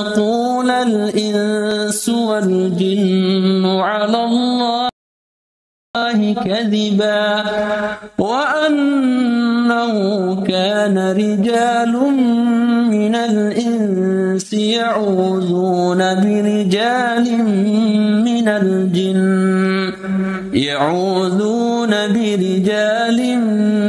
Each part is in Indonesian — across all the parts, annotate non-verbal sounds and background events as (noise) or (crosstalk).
يقول الإنس والجن على الله كذبا وأنه كان رجال من الإنس يعوذون برجال من الجن يعوذون برجال من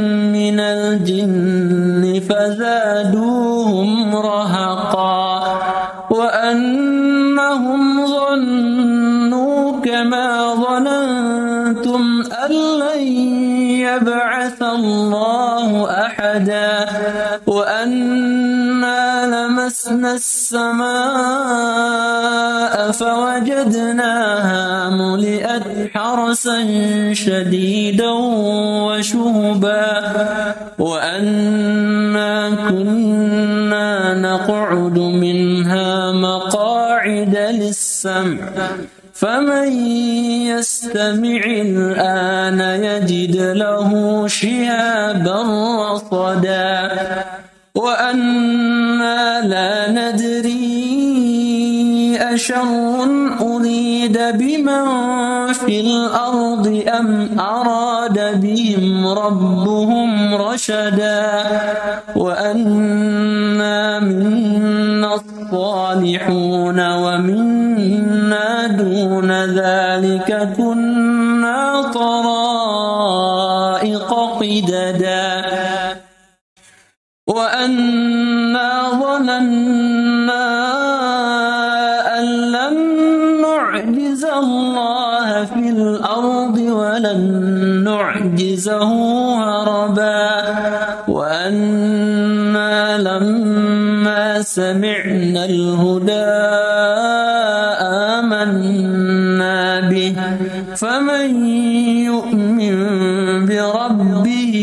لمسنا السماء فوجدناها ملئت حرسا شديدا وشهبا وأنا كنا نقعد منها مقاعد للسمع فمن يستمع الآن يجد له شهابا رصدا وأنا لا ندري أشر أريد بمن في الأرض أم أراد بهم ربهم رشدا وأنا منا الصالحون ومنا دون ذلك كنا كنزه هربا وأنا لما سمعنا الهدى آمنا به فمن يؤمن بربه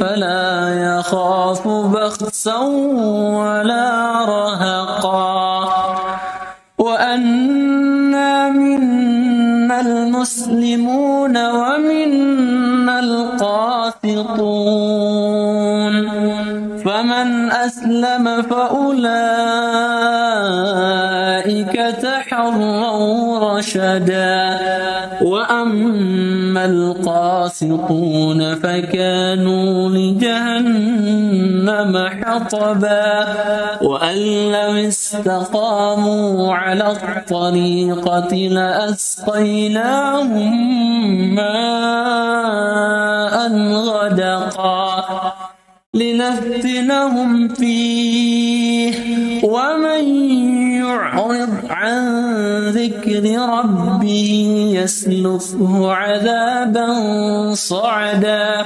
فلا يخاف بخسا ولا رهقا وأنا منا المسلمون وسلم فأولئك تحروا رشدا وأما القاسطون فكانوا لجهنم حطبا وأن لم استقاموا على الطريقة لأسقيناهم ماء غدقا لنفتنهم فيه ومن يعرض عن ذكر ربه يسلفه عذابا صعدا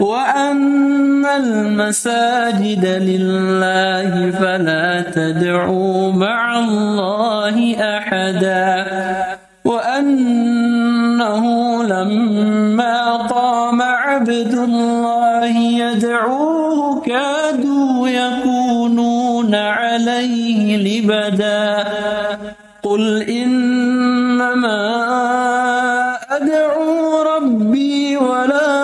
وأن المساجد لله فلا تدعوا مع الله أحدا وأنه لما قام عبد الله يدعوه كادوا يكونون عليه لبدا قل إنما أدعو ربي ولا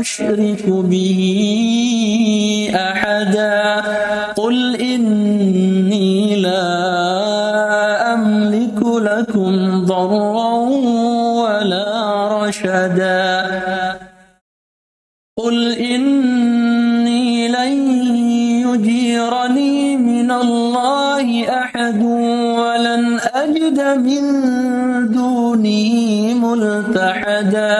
أشرك به قل إني لن يجيرني من الله أحد ولن أجد من دوني ملتحدا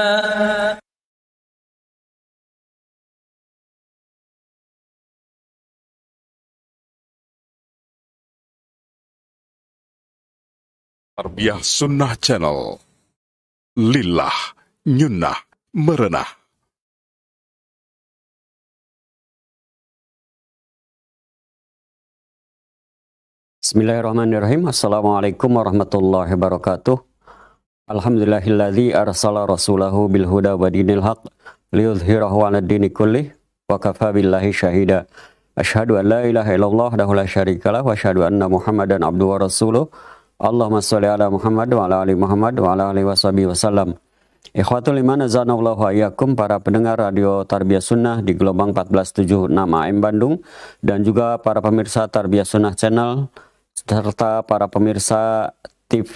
Arbiah Sunnah Channel Lillah Nyunnah Merenah Bismillahirrahmanirrahim. Assalamualaikum warahmatullahi wabarakatuh. Alhamdulillahilladzi arsala rasulahu bilhuda wa dinil haq liudhirahu 'ala dini kullih wa kafa billahi syahida. Ashadu an la ilaha illallah wahdahu la syarikalah wa ashadu anna Muhammadan abdu wa rasuluh. Allahumma salli ala Muhammad wa ala ali Muhammad wa ala ali wa wasallam. Ikhwatul iman azanallahu ayyakum para pendengar radio Tarbiyah Sunnah di gelombang 1476 AM Bandung dan juga para pemirsa Tarbiyah Sunnah Channel serta para pemirsa TV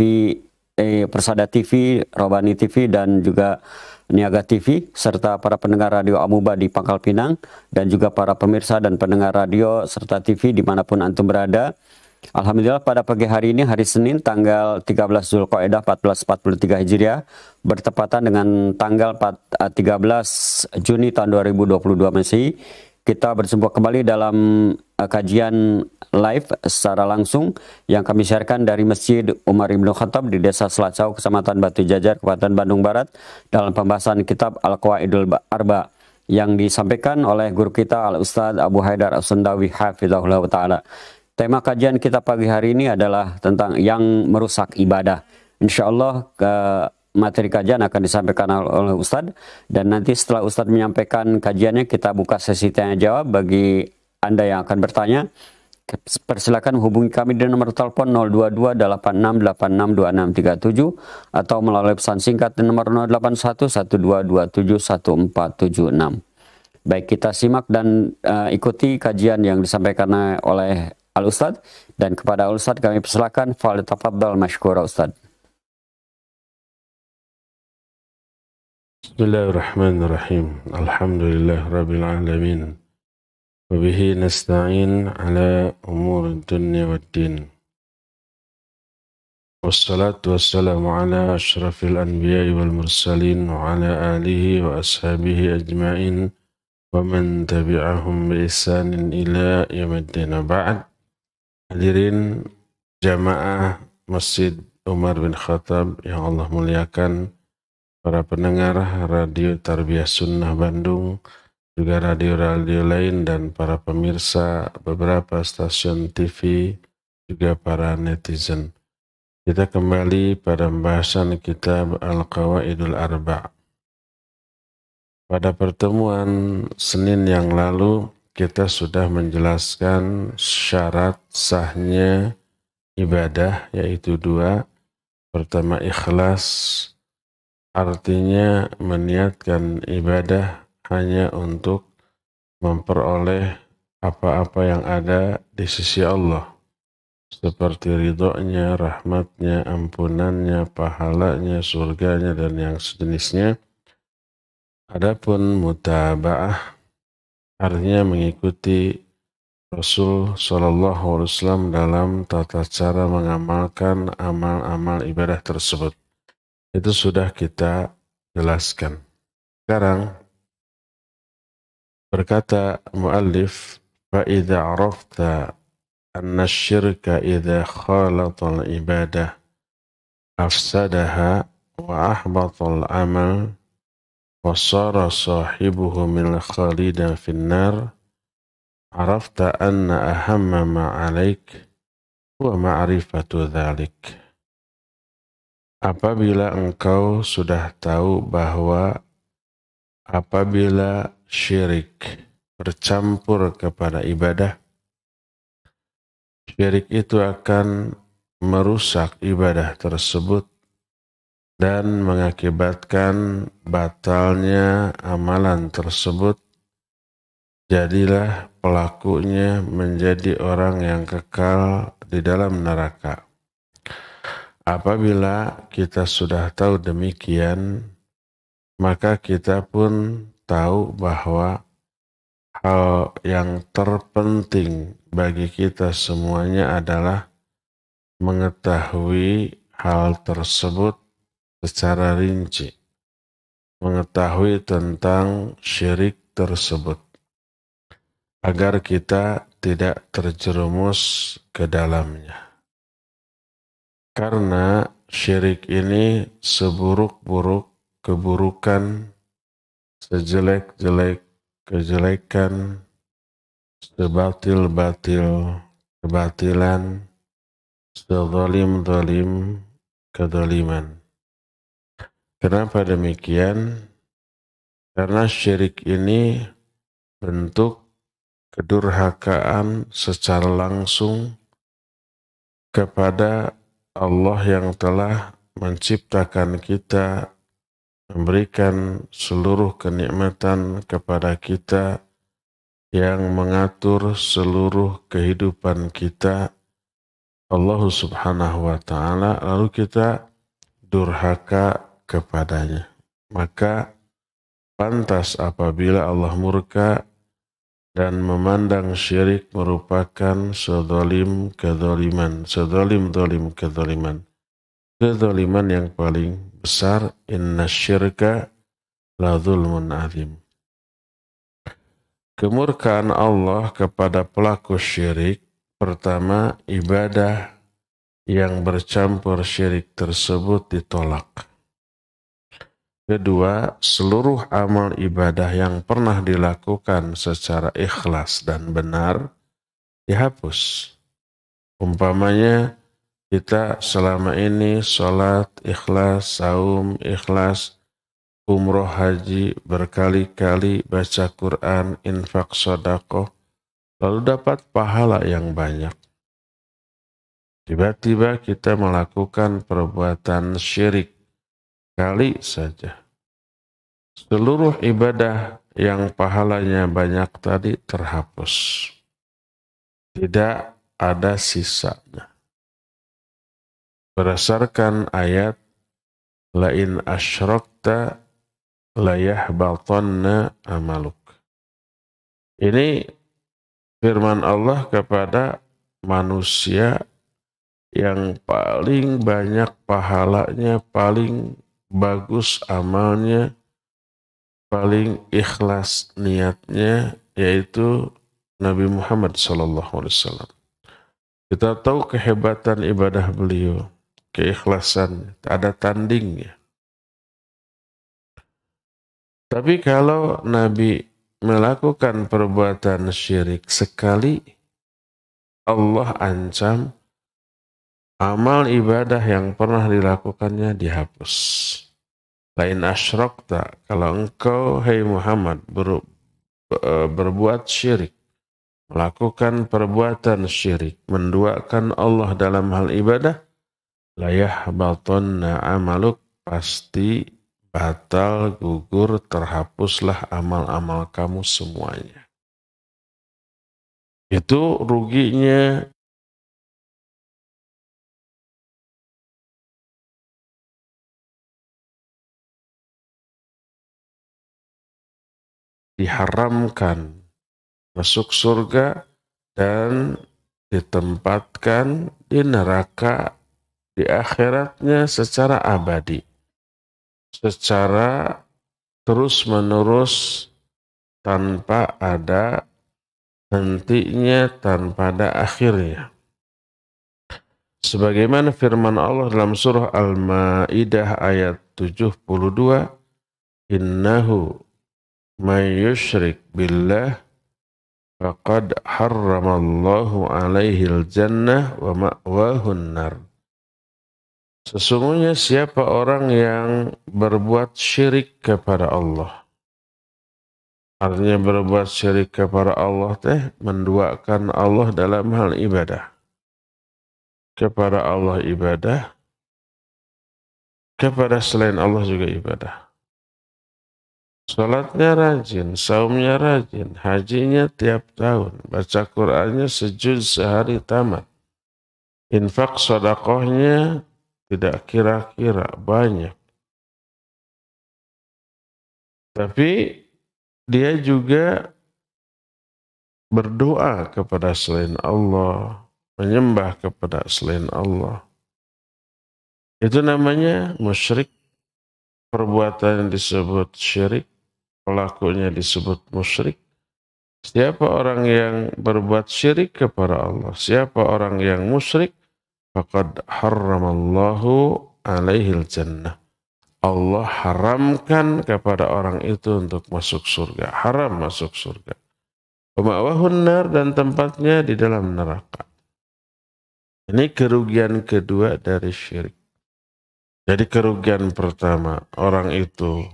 eh, Persada TV, Robani TV dan juga Niaga TV serta para pendengar radio Amuba di Pangkal Pinang dan juga para pemirsa dan pendengar radio serta TV dimanapun antum berada. Alhamdulillah pada pagi hari ini hari Senin tanggal 13 Zulkaedah 1443 Hijriah bertepatan dengan tanggal 4, 13 eh, Juni tahun 2022 Masehi kita berjumpa kembali dalam Eh, kajian live secara langsung yang kami sharekan dari Masjid Umar Ibnu Khattab di Desa Selacau, Kecamatan Batu Jajar, Kabupaten Bandung Barat dalam pembahasan kitab al quaidul Arba yang disampaikan oleh guru kita Al-Ustaz Abu Haidar Asundawi sundawi Hafizahullah Ta'ala. Tema kajian kita pagi hari ini adalah tentang yang merusak ibadah. Insya Allah ke eh, materi kajian akan disampaikan oleh Ustadz dan nanti setelah Ustadz menyampaikan kajiannya kita buka sesi tanya jawab bagi anda yang akan bertanya, persilakan hubungi kami di nomor telepon 022-8686-2637 atau melalui pesan singkat di nomor 081-1227-1476. Baik, kita simak dan uh, ikuti kajian yang disampaikan oleh Al Ustad dan kepada Al Ustad kami persilakan fal tafadhal al Ustad. Bismillahirrahmanirrahim. Alhamdulillah rabbil alamin. وبه نستعين على أمور الدنيا والدين والصلاة والسلام على أشرف الأنبياء والمرسلين وعلى آله وأصحابه أجمعين ومن تبعهم بإحسان إلى يوم الدين بعد hadirin jamaah Masjid Umar bin Khattab yang Allah muliakan para pendengar Radio Tarbiyah Sunnah Bandung juga radio-radio lain dan para pemirsa beberapa stasiun TV, juga para netizen. Kita kembali pada pembahasan kitab Al-Qawaidul Arba. Pada pertemuan Senin yang lalu, kita sudah menjelaskan syarat sahnya ibadah, yaitu dua. Pertama, ikhlas, artinya meniatkan ibadah hanya untuk memperoleh apa-apa yang ada di sisi Allah seperti ridhonya, rahmatnya, ampunannya, pahalanya, surganya, dan yang sejenisnya. Adapun mutaba'ah artinya mengikuti Rasul Shallallahu Alaihi Wasallam dalam tata cara mengamalkan amal-amal ibadah tersebut. Itu sudah kita jelaskan. Sekarang Berkata muallif, فَإِذَا عَرَفْتَ أَنَّ الشِّرْكَ إِذَا خَالَطَ الْإِبَادَةِ أَفْسَدَهَا وَأَحْبَطَ الْعَمَلِ وصار صاحبه من الخالد في النار عرفت أن أهم ما عليك هو معرفة ذلك Apabila engkau sudah tahu bahwa apabila syirik, bercampur kepada ibadah, syirik itu akan merusak ibadah tersebut dan mengakibatkan batalnya amalan tersebut, jadilah pelakunya menjadi orang yang kekal di dalam neraka. Apabila kita sudah tahu demikian, maka kita pun tahu bahwa hal yang terpenting bagi kita semuanya adalah mengetahui hal tersebut secara rinci, mengetahui tentang syirik tersebut, agar kita tidak terjerumus ke dalamnya. Karena syirik ini seburuk-buruk keburukan sejelek-jelek kejelekan, sebatil-batil kebatilan, sezalim-zalim kedoliman. Kenapa demikian? Karena syirik ini bentuk kedurhakaan secara langsung kepada Allah yang telah menciptakan kita memberikan seluruh kenikmatan kepada kita yang mengatur seluruh kehidupan kita Allah Subhanahu wa taala lalu kita durhaka kepadanya maka pantas apabila Allah murka dan memandang syirik merupakan sedolim kedoliman sedolim dolim kedoliman kedoliman yang paling besar inna syirka la zulmun azim. Kemurkaan Allah kepada pelaku syirik pertama ibadah yang bercampur syirik tersebut ditolak. Kedua, seluruh amal ibadah yang pernah dilakukan secara ikhlas dan benar dihapus. Umpamanya, kita selama ini sholat, ikhlas, saum, ikhlas, umroh haji, berkali-kali baca Quran, infak sodako, lalu dapat pahala yang banyak. Tiba-tiba kita melakukan perbuatan syirik kali saja. Seluruh ibadah yang pahalanya banyak tadi terhapus. Tidak ada sisanya berdasarkan ayat lain layah baltonna amaluk. Ini firman Allah kepada manusia yang paling banyak pahalanya, paling bagus amalnya, paling ikhlas niatnya, yaitu Nabi Muhammad SAW. Kita tahu kehebatan ibadah beliau keikhlasannya, ada tandingnya. Tapi kalau Nabi melakukan perbuatan syirik sekali, Allah ancam amal ibadah yang pernah dilakukannya dihapus. Lain tak? kalau engkau, hei Muhammad, ber, e, berbuat syirik, melakukan perbuatan syirik, menduakan Allah dalam hal ibadah, layah baton ya, nah, amaluk pasti batal gugur terhapuslah amal-amal kamu semuanya. Itu ruginya diharamkan masuk surga dan ditempatkan di neraka di akhiratnya secara abadi, secara terus-menerus tanpa ada hentinya, tanpa ada akhirnya. Sebagaimana firman Allah dalam surah Al-Maidah ayat 72, "Innahu mayyushrik billah faqad harramallahu alaihi al wa mawahun nar Sesungguhnya siapa orang yang berbuat syirik kepada Allah. Artinya berbuat syirik kepada Allah teh menduakan Allah dalam hal ibadah. Kepada Allah ibadah, kepada selain Allah juga ibadah. Salatnya rajin, saumnya rajin, hajinya tiap tahun, baca Qur'annya sejuz sehari tamat. Infak sodakohnya tidak kira-kira banyak. Tapi dia juga berdoa kepada selain Allah, menyembah kepada selain Allah. Itu namanya musyrik. Perbuatan yang disebut syirik, pelakunya disebut musyrik. Siapa orang yang berbuat syirik kepada Allah? Siapa orang yang musyrik? faqad harramallahu alaihil jannah. Allah haramkan kepada orang itu untuk masuk surga. Haram masuk surga. Pemawahun nar dan tempatnya di dalam neraka. Ini kerugian kedua dari syirik. Jadi kerugian pertama, orang itu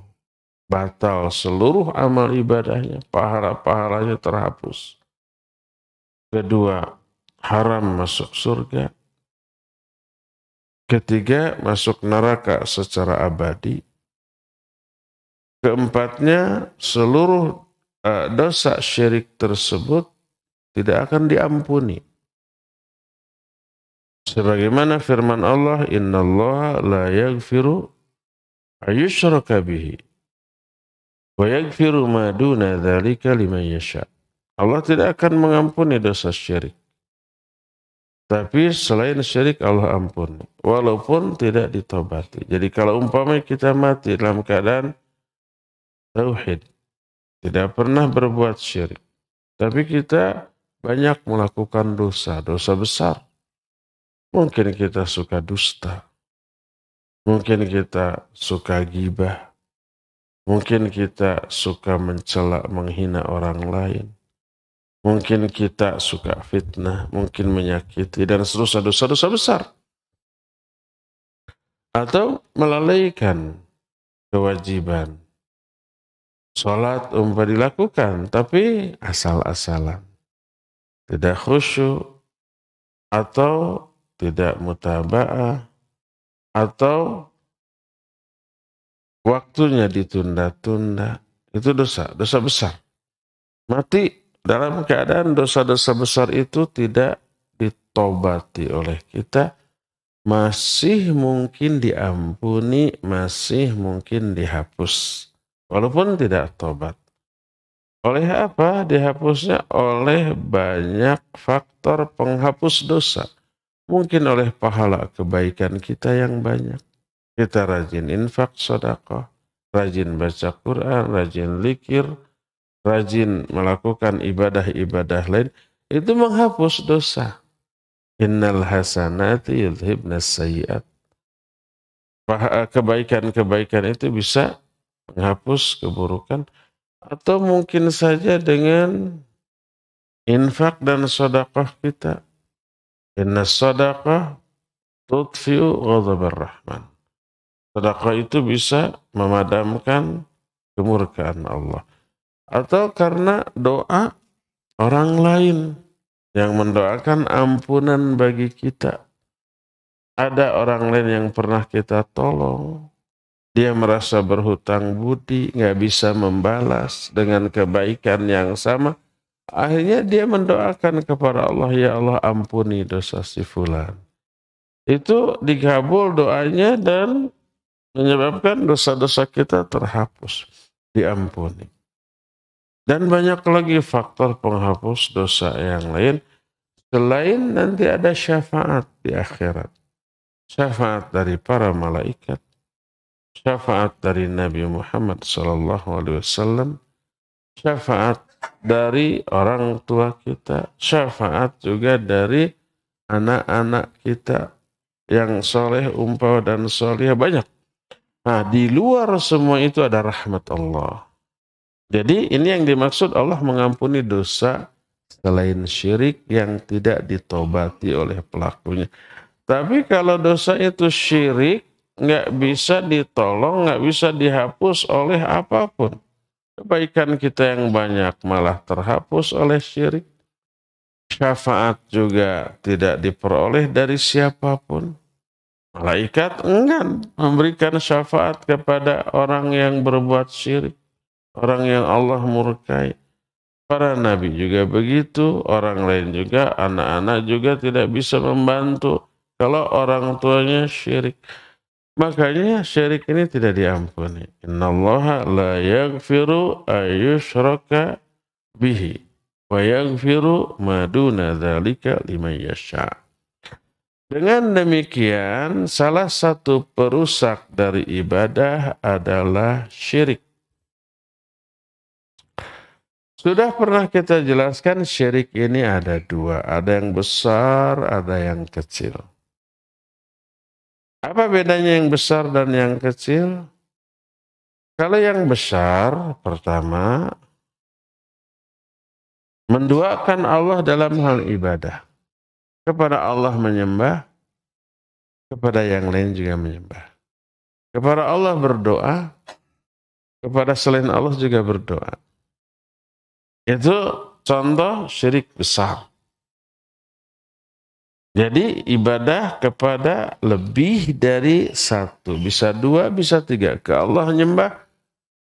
batal seluruh amal ibadahnya, pahala-pahalanya terhapus. Kedua, haram masuk surga. Ketiga, masuk neraka secara abadi. Keempatnya, seluruh eh, dosa syirik tersebut tidak akan diampuni. Sebagaimana firman Allah, Inna Allah la yagfiru ayyushraka bihi. Wa yagfiru ma duna dhalika liman yasha. Allah tidak akan mengampuni dosa syirik. Tapi selain syirik Allah ampuni. Walaupun tidak ditobati. Jadi kalau umpamanya kita mati dalam keadaan tauhid. Tidak pernah berbuat syirik. Tapi kita banyak melakukan dosa. Dosa besar. Mungkin kita suka dusta. Mungkin kita suka gibah. Mungkin kita suka mencela, menghina orang lain mungkin kita suka fitnah, mungkin menyakiti, dan seterusnya dosa-dosa besar. Atau melalaikan kewajiban. Sholat umpah dilakukan, tapi asal-asalan. Tidak khusyuk, atau tidak mutaba'ah, atau waktunya ditunda-tunda. Itu dosa, dosa besar. Mati dalam keadaan dosa-dosa besar itu tidak ditobati oleh kita masih mungkin diampuni, masih mungkin dihapus. Walaupun tidak tobat. Oleh apa dihapusnya? Oleh banyak faktor penghapus dosa. Mungkin oleh pahala kebaikan kita yang banyak. Kita rajin infak, sodakoh, rajin baca Quran, rajin likir, rajin melakukan ibadah-ibadah lain, itu menghapus dosa. Innal hasanati yudhibna sayyiat. Eh, kebaikan-kebaikan itu bisa menghapus keburukan atau mungkin saja dengan infak dan sodakoh kita. Inna sodakoh tutfiu ghadabar rahman. Sodakoh itu bisa memadamkan kemurkaan Allah atau karena doa orang lain yang mendoakan ampunan bagi kita. Ada orang lain yang pernah kita tolong, dia merasa berhutang budi, nggak bisa membalas dengan kebaikan yang sama. Akhirnya dia mendoakan kepada Allah, ya Allah ampuni dosa si fulan. Itu dikabul doanya dan menyebabkan dosa-dosa kita terhapus, diampuni. Dan banyak lagi faktor penghapus dosa yang lain selain nanti ada syafaat di akhirat. Syafaat dari para malaikat, syafaat dari Nabi Muhammad SAW, syafaat dari orang tua kita, syafaat juga dari anak-anak kita yang soleh, umpah dan soleh banyak. Nah, di luar semua itu ada rahmat Allah. Jadi ini yang dimaksud Allah mengampuni dosa selain syirik yang tidak ditobati oleh pelakunya. Tapi kalau dosa itu syirik, nggak bisa ditolong, nggak bisa dihapus oleh apapun. Kebaikan kita yang banyak malah terhapus oleh syirik. Syafaat juga tidak diperoleh dari siapapun. Malaikat enggan memberikan syafaat kepada orang yang berbuat syirik orang yang Allah murkai. Para nabi juga begitu, orang lain juga, anak-anak juga tidak bisa membantu kalau orang tuanya syirik. Makanya syirik ini tidak diampuni. Allah la yaghfiru ayyushraka bihi wa yaghfiru maduna dzalika yasha. Dengan demikian, salah satu perusak dari ibadah adalah syirik. Sudah pernah kita jelaskan syirik ini ada dua, ada yang besar, ada yang kecil. Apa bedanya yang besar dan yang kecil? Kalau yang besar, pertama, menduakan Allah dalam hal ibadah. Kepada Allah menyembah, kepada yang lain juga menyembah. Kepada Allah berdoa, kepada selain Allah juga berdoa. Itu contoh syirik besar. Jadi ibadah kepada lebih dari satu. Bisa dua, bisa tiga. Ke Allah nyembah,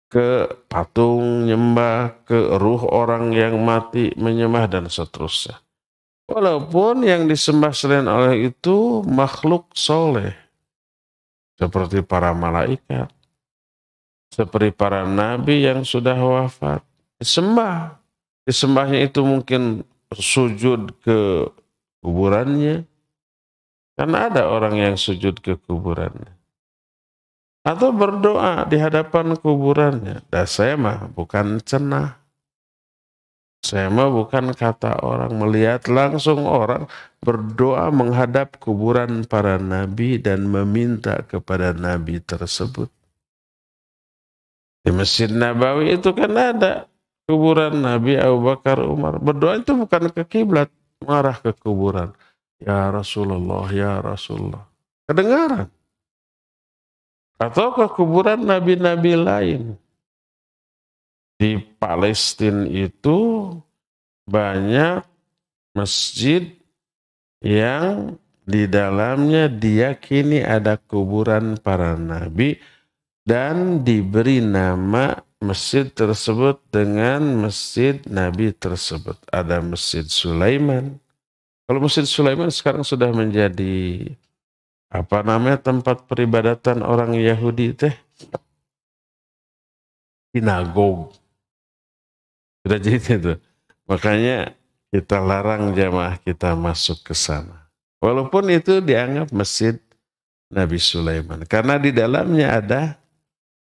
ke patung nyembah, ke ruh orang yang mati menyembah, dan seterusnya. Walaupun yang disembah selain Allah itu makhluk soleh. Seperti para malaikat. Seperti para nabi yang sudah wafat. disembah. Disembahnya itu mungkin sujud ke kuburannya. Karena ada orang yang sujud ke kuburannya. Atau berdoa di hadapan kuburannya. Dan nah, saya mah bukan cenah. Saya mah bukan kata orang melihat langsung orang berdoa menghadap kuburan para nabi dan meminta kepada nabi tersebut. Di Masjid Nabawi itu kan ada kuburan Nabi Abu Bakar Umar. Berdoa itu bukan ke kiblat, marah ke kuburan. Ya Rasulullah, ya Rasulullah. Kedengaran. Atau ke kuburan nabi-nabi lain. Di Palestina itu banyak masjid yang di dalamnya diyakini ada kuburan para nabi dan diberi nama masjid tersebut dengan masjid Nabi tersebut. Ada masjid Sulaiman. Kalau masjid Sulaiman sekarang sudah menjadi apa namanya tempat peribadatan orang Yahudi teh sinagog. Sudah jadi itu. Makanya kita larang jamaah kita masuk ke sana. Walaupun itu dianggap masjid Nabi Sulaiman. Karena di dalamnya ada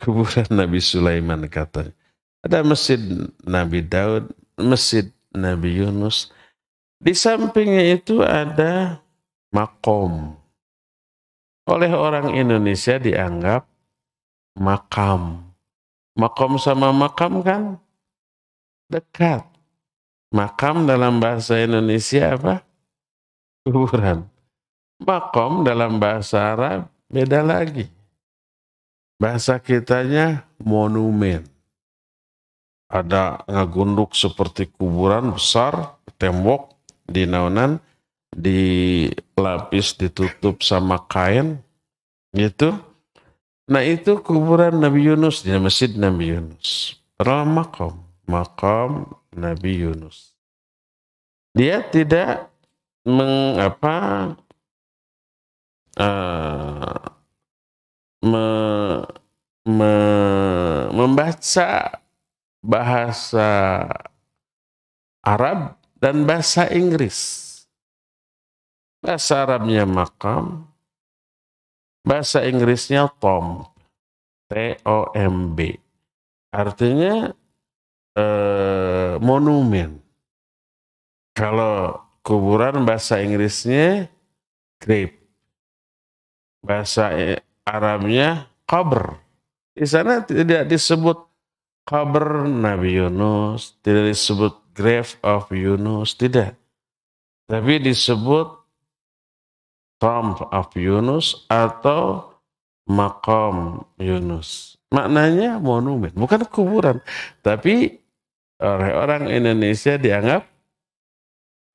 kuburan Nabi Sulaiman katanya. Ada masjid Nabi Daud, masjid Nabi Yunus. Di sampingnya itu ada makom. Oleh orang Indonesia dianggap makam. Makom sama makam kan dekat. Makam dalam bahasa Indonesia apa? Kuburan. Makom dalam bahasa Arab beda lagi Bahasa kitanya monumen. Ada ngagunduk seperti kuburan besar, tembok, di di lapis ditutup sama kain, gitu. Nah itu kuburan Nabi Yunus di masjid Nabi Yunus. Adalah makam, makam Nabi Yunus. Dia tidak mengapa uh, eh, me, me, membaca bahasa Arab dan bahasa Inggris. Bahasa Arabnya makam, bahasa Inggrisnya tom, T-O-M-B. Artinya eh, monumen. Kalau kuburan bahasa Inggrisnya grave. Bahasa Arabnya kabar. Di sana tidak disebut kabar Nabi Yunus, tidak disebut grave of Yunus, tidak. Tapi disebut tomb of Yunus atau makom Yunus. Maknanya monumen, bukan kuburan. Tapi oleh orang Indonesia dianggap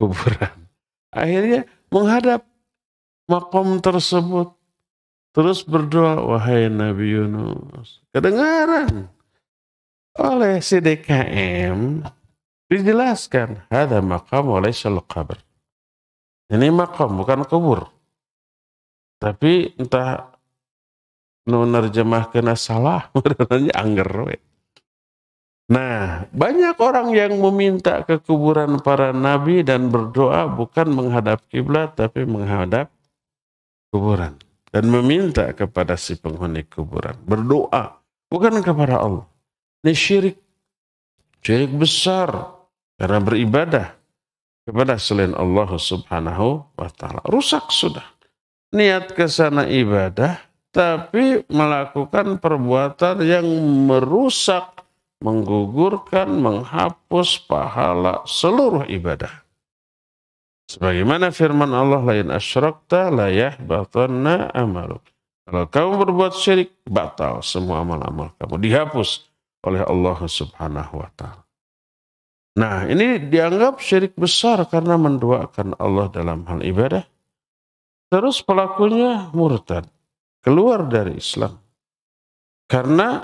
kuburan. Akhirnya menghadap makom tersebut Terus berdoa, wahai Nabi Yunus. Kedengaran oleh CDKM dijelaskan ada makam oleh kabar. Ini makam bukan kubur. Tapi entah menerjemah kena salah, berarti (laughs) angger Nah, banyak orang yang meminta kekuburan para nabi dan berdoa bukan menghadap kiblat tapi menghadap kuburan dan meminta kepada si penghuni kuburan. Berdoa, bukan kepada Allah. Ini syirik. Syirik besar. Karena beribadah kepada selain Allah subhanahu wa ta'ala. Rusak sudah. Niat ke sana ibadah, tapi melakukan perbuatan yang merusak, menggugurkan, menghapus pahala seluruh ibadah. Sebagaimana firman Allah lain asyrakta layah batanna amaluk. Kalau kamu berbuat syirik, batal semua amal-amal kamu. Dihapus oleh Allah subhanahu wa ta'ala. Nah, ini dianggap syirik besar karena menduakan Allah dalam hal ibadah. Terus pelakunya murtad, keluar dari Islam. Karena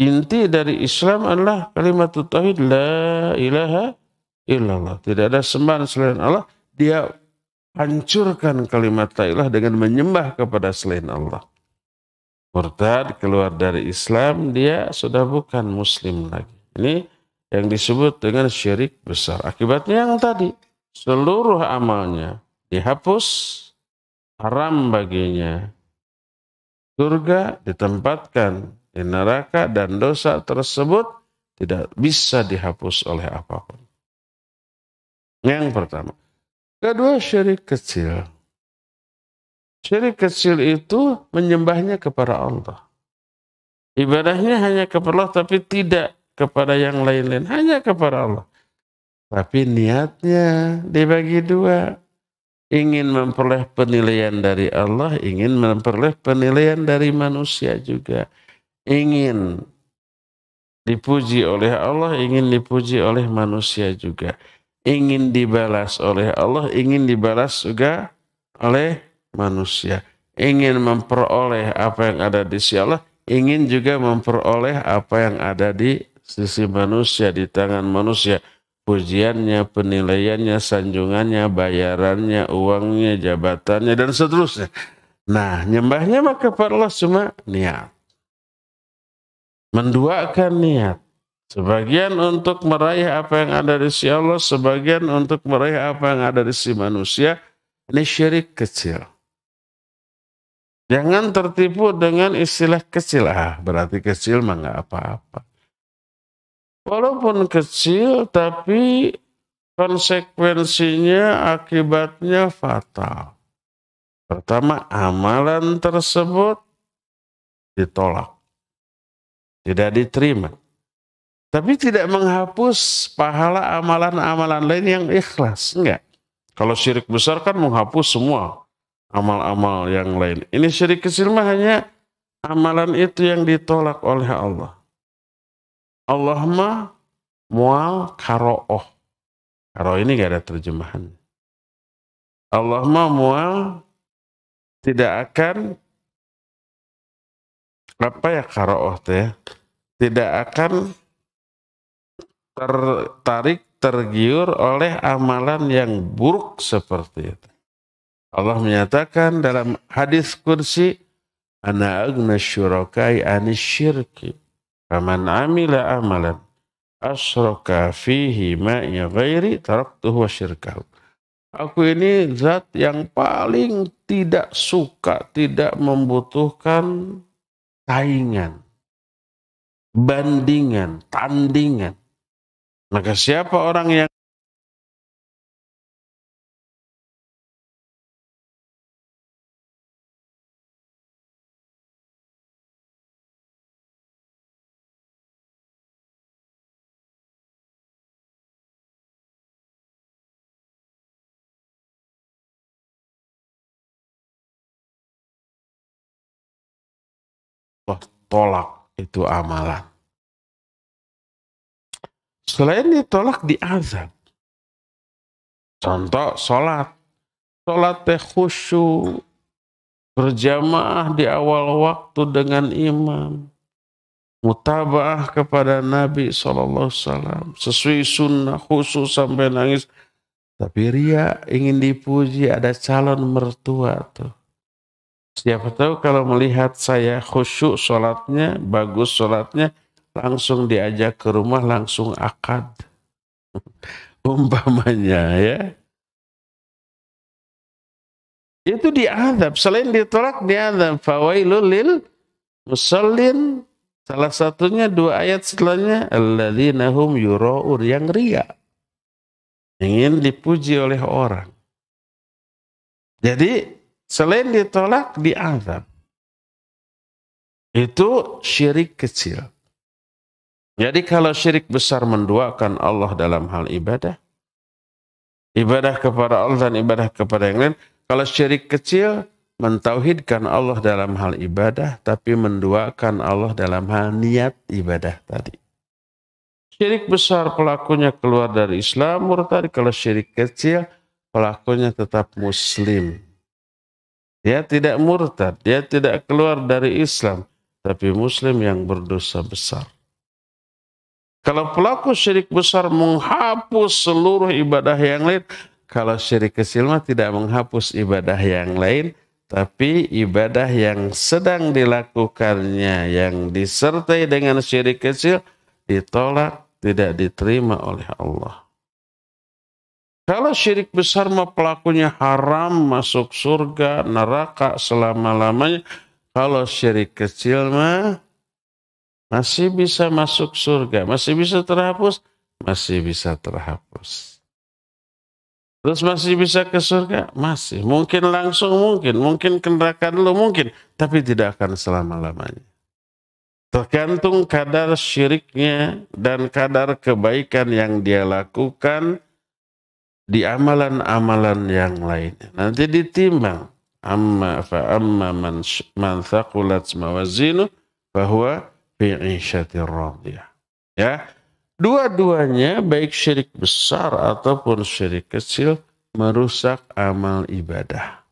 inti dari Islam adalah kalimat tauhid la ilaha illallah. Tidak ada sembahan selain Allah. Dia hancurkan kalimat Taillah dengan menyembah kepada selain Allah. Murtad keluar dari Islam, dia sudah bukan muslim lagi. Ini yang disebut dengan syirik besar. Akibatnya yang tadi, seluruh amalnya dihapus, haram baginya. Surga ditempatkan di neraka dan dosa tersebut tidak bisa dihapus oleh apapun. Yang pertama. Kedua syirik kecil. Syirik kecil itu menyembahnya kepada Allah. Ibadahnya hanya kepada Allah tapi tidak kepada yang lain-lain. Hanya kepada Allah. Tapi niatnya dibagi dua. Ingin memperoleh penilaian dari Allah, ingin memperoleh penilaian dari manusia juga. Ingin dipuji oleh Allah, ingin dipuji oleh manusia juga ingin dibalas oleh Allah, ingin dibalas juga oleh manusia. Ingin memperoleh apa yang ada di sisi Allah, ingin juga memperoleh apa yang ada di sisi manusia, di tangan manusia. Pujiannya, penilaiannya, sanjungannya, bayarannya, uangnya, jabatannya, dan seterusnya. Nah, nyembahnya maka kepada Allah cuma niat. Menduakan niat. Sebagian untuk meraih apa yang ada di si Allah, sebagian untuk meraih apa yang ada di si manusia. Ini syirik kecil. Jangan tertipu dengan istilah kecil. Ah, berarti kecil mah nggak apa-apa. Walaupun kecil, tapi konsekuensinya, akibatnya fatal. Pertama, amalan tersebut ditolak. Tidak diterima. Tapi tidak menghapus pahala amalan-amalan lain yang ikhlas. Enggak. Kalau syirik besar kan menghapus semua amal-amal yang lain. Ini syirik kecil mah hanya amalan itu yang ditolak oleh Allah. Allah mah mual karo'oh. Karo ini gak ada terjemahan. Allah mah mual tidak akan apa ya karo'oh teh tidak akan tertarik tergiur oleh amalan yang buruk seperti itu. Allah menyatakan dalam hadis kursi, Ana agna syurokai anis syirki. Faman amila amalan. Asroka fihi ma'i ghairi taraktuhu wa syirkahu. Aku ini zat yang paling tidak suka, tidak membutuhkan saingan, bandingan, tandingan. Maka siapa orang yang tolak itu amalan. Selain ditolak di azab. Contoh sholat. Sholat teh khusyuk. Berjamaah di awal waktu dengan imam. mutabah kepada Nabi SAW. Sesuai sunnah khusus sampai nangis. Tapi Ria ingin dipuji ada calon mertua tuh. Siapa tahu kalau melihat saya khusyuk sholatnya, bagus sholatnya, langsung diajak ke rumah langsung akad (laughs) umpamanya ya itu diadab selain ditolak diadab fawailul lil musallin salah satunya dua ayat setelahnya alladzina hum yuraur yang ria ingin dipuji oleh orang jadi selain ditolak diadab itu syirik kecil jadi kalau syirik besar menduakan Allah dalam hal ibadah, ibadah kepada Allah dan ibadah kepada yang lain, kalau syirik kecil mentauhidkan Allah dalam hal ibadah tapi menduakan Allah dalam hal niat ibadah tadi. Syirik besar pelakunya keluar dari Islam murtad, kalau syirik kecil pelakunya tetap muslim. Dia tidak murtad, dia tidak keluar dari Islam, tapi muslim yang berdosa besar. Kalau pelaku syirik besar menghapus seluruh ibadah yang lain, kalau syirik kecil mah tidak menghapus ibadah yang lain, tapi ibadah yang sedang dilakukannya yang disertai dengan syirik kecil ditolak, tidak diterima oleh Allah. Kalau syirik besar mah pelakunya haram masuk surga, neraka selama-lamanya. Kalau syirik kecil mah masih bisa masuk surga, masih bisa terhapus, masih bisa terhapus. Terus masih bisa ke surga? Masih. Mungkin langsung mungkin, mungkin ke neraka mungkin, tapi tidak akan selama-lamanya. Tergantung kadar syiriknya dan kadar kebaikan yang dia lakukan di amalan-amalan yang lainnya. Nanti ditimbang. Amma fa amma man, man thakulat mawazinu bahwa Ya. Dua-duanya baik syirik besar ataupun syirik kecil merusak amal ibadah.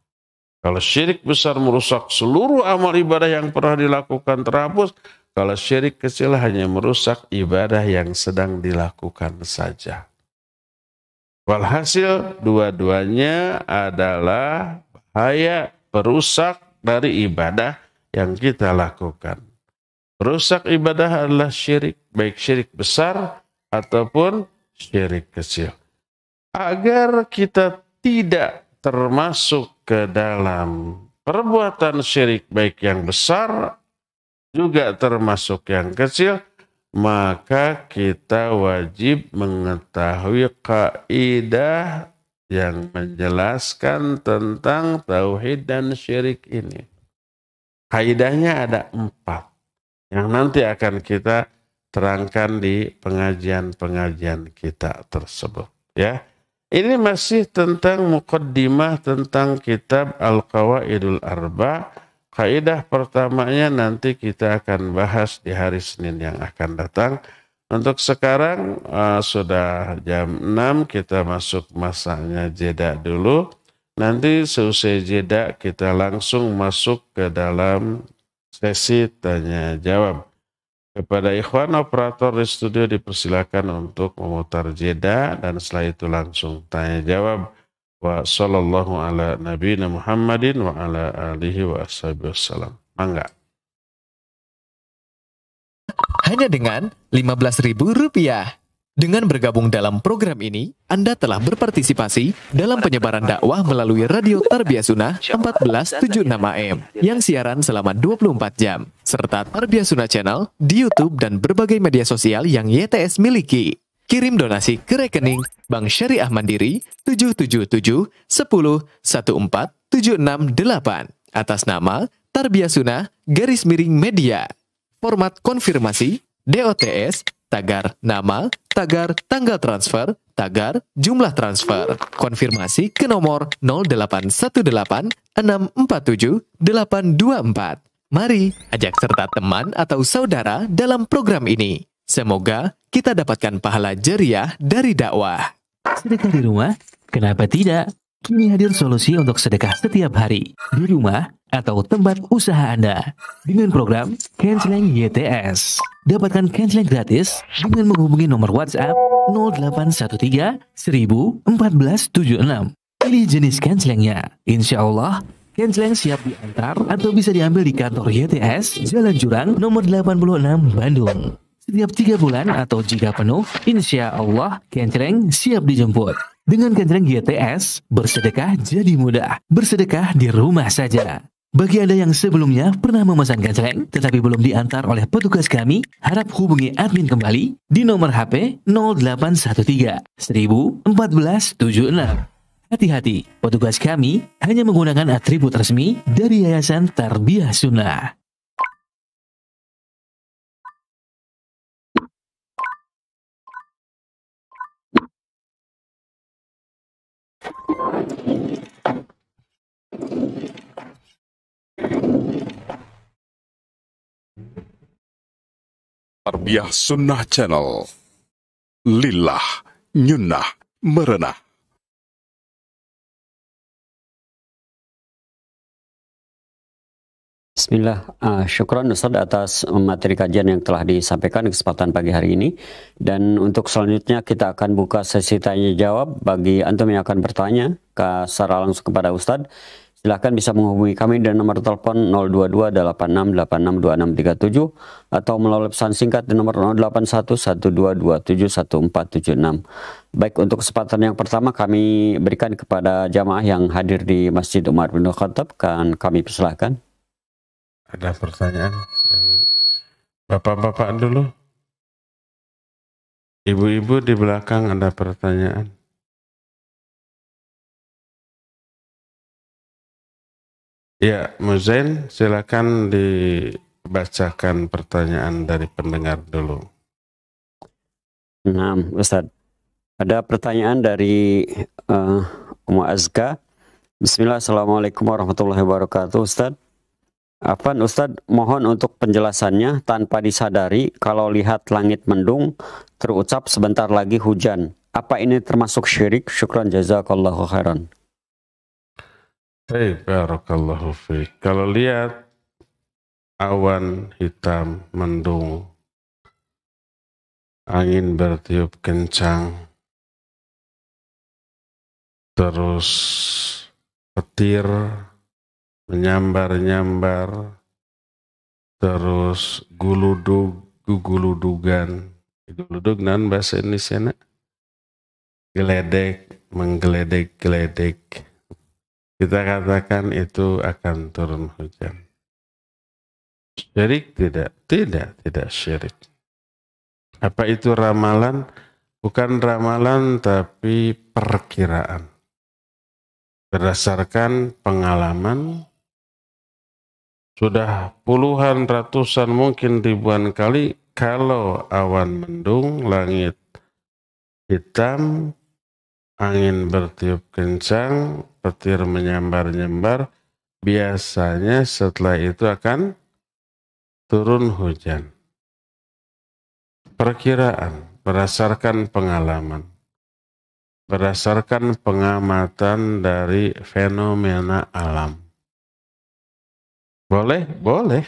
Kalau syirik besar merusak seluruh amal ibadah yang pernah dilakukan terhapus, kalau syirik kecil hanya merusak ibadah yang sedang dilakukan saja. Walhasil dua-duanya adalah bahaya perusak dari ibadah yang kita lakukan. Rusak ibadah adalah syirik, baik syirik besar ataupun syirik kecil. Agar kita tidak termasuk ke dalam perbuatan syirik baik yang besar juga termasuk yang kecil, maka kita wajib mengetahui kaidah yang menjelaskan tentang tauhid dan syirik ini. Kaidahnya ada empat yang nanti akan kita terangkan di pengajian-pengajian kita tersebut ya ini masih tentang mukaddimah tentang kitab Al-Qawaidul Arba kaidah pertamanya nanti kita akan bahas di hari Senin yang akan datang untuk sekarang uh, sudah jam 6 kita masuk masanya jeda dulu nanti seusai jeda kita langsung masuk ke dalam sesi tanya jawab. Kepada Ikhwan operator di studio dipersilakan untuk memutar jeda dan setelah itu langsung tanya jawab. Wa sallallahu ala nabi Muhammadin wa ala alihi wa ashabihi wassalam. Mangga. Hanya dengan 15.000 rupiah. Dengan bergabung dalam program ini, Anda telah berpartisipasi dalam penyebaran dakwah melalui Radio Tarbiyah Sunnah 1476 AM yang siaran selama 24 jam, serta Tarbiyah Sunnah Channel di YouTube dan berbagai media sosial yang YTS miliki. Kirim donasi ke rekening Bank Syariah Mandiri 777 10 14768 atas nama Tarbiyah Sunnah garis miring media. Format konfirmasi DOTS tagar nama tagar tanggal transfer, tagar jumlah transfer. Konfirmasi ke nomor 0818647824. Mari ajak serta teman atau saudara dalam program ini. Semoga kita dapatkan pahala jariah dari dakwah. Sedekah di rumah, kenapa tidak? Kini hadir solusi untuk sedekah setiap hari di rumah atau tempat usaha Anda dengan program Canceling YTS. Dapatkan canceling gratis dengan menghubungi nomor WhatsApp 0813 1476. Pilih jenis cancelingnya. Insya Allah, canceling siap diantar atau bisa diambil di kantor YTS Jalan Jurang nomor 86 Bandung. Setiap tiga bulan atau jika penuh, insya Allah canceling siap dijemput. Dengan kantorang GTS, bersedekah jadi mudah. Bersedekah di rumah saja. Bagi Anda yang sebelumnya pernah memesan gancereng tetapi belum diantar oleh petugas kami, harap hubungi admin kembali di nomor HP 0813 1014 Hati-hati, petugas kami hanya menggunakan atribut resmi dari Yayasan Tarbiyah Sunnah. Tarbiyah Sunnah Channel Lillah Nyunnah Merenah Bismillah, uh, ah, syukuran Ustaz atas materi kajian yang telah disampaikan kesempatan pagi hari ini. Dan untuk selanjutnya kita akan buka sesi tanya jawab bagi antum yang akan bertanya ke, secara langsung kepada Ustadz silahkan bisa menghubungi kami dengan nomor telepon 2637 atau melalui pesan singkat di nomor 1476 Baik untuk kesempatan yang pertama kami berikan kepada jamaah yang hadir di Masjid Umar bin Khattab kan kami persilahkan. Ada pertanyaan yang bapak-bapak dulu. Ibu-ibu di belakang ada pertanyaan. Ya, Muzain, silakan dibacakan pertanyaan dari pendengar dulu. Nah, Ustaz. Ada pertanyaan dari uh, eh, Umar Azka. Bismillah, Assalamualaikum warahmatullahi wabarakatuh, Ustaz. Afan Ustaz, mohon untuk penjelasannya tanpa disadari kalau lihat langit mendung, terucap sebentar lagi hujan. Apa ini termasuk syirik? Syukran jazakallahu khairan. Hei, barakallahu Kalau lihat awan hitam mendung, angin bertiup kencang, terus petir menyambar-nyambar, terus guludug, guguludugan, guludug nan bahasa Indonesia Geledek, menggeledek-geledek kita katakan itu akan turun hujan. Syirik tidak, tidak, tidak syirik. Apa itu ramalan? Bukan ramalan tapi perkiraan. Berdasarkan pengalaman sudah puluhan, ratusan, mungkin ribuan kali kalau awan mendung, langit hitam, angin bertiup kencang, petir menyambar-nyambar, biasanya setelah itu akan turun hujan. Perkiraan berdasarkan pengalaman, berdasarkan pengamatan dari fenomena alam. Boleh, boleh.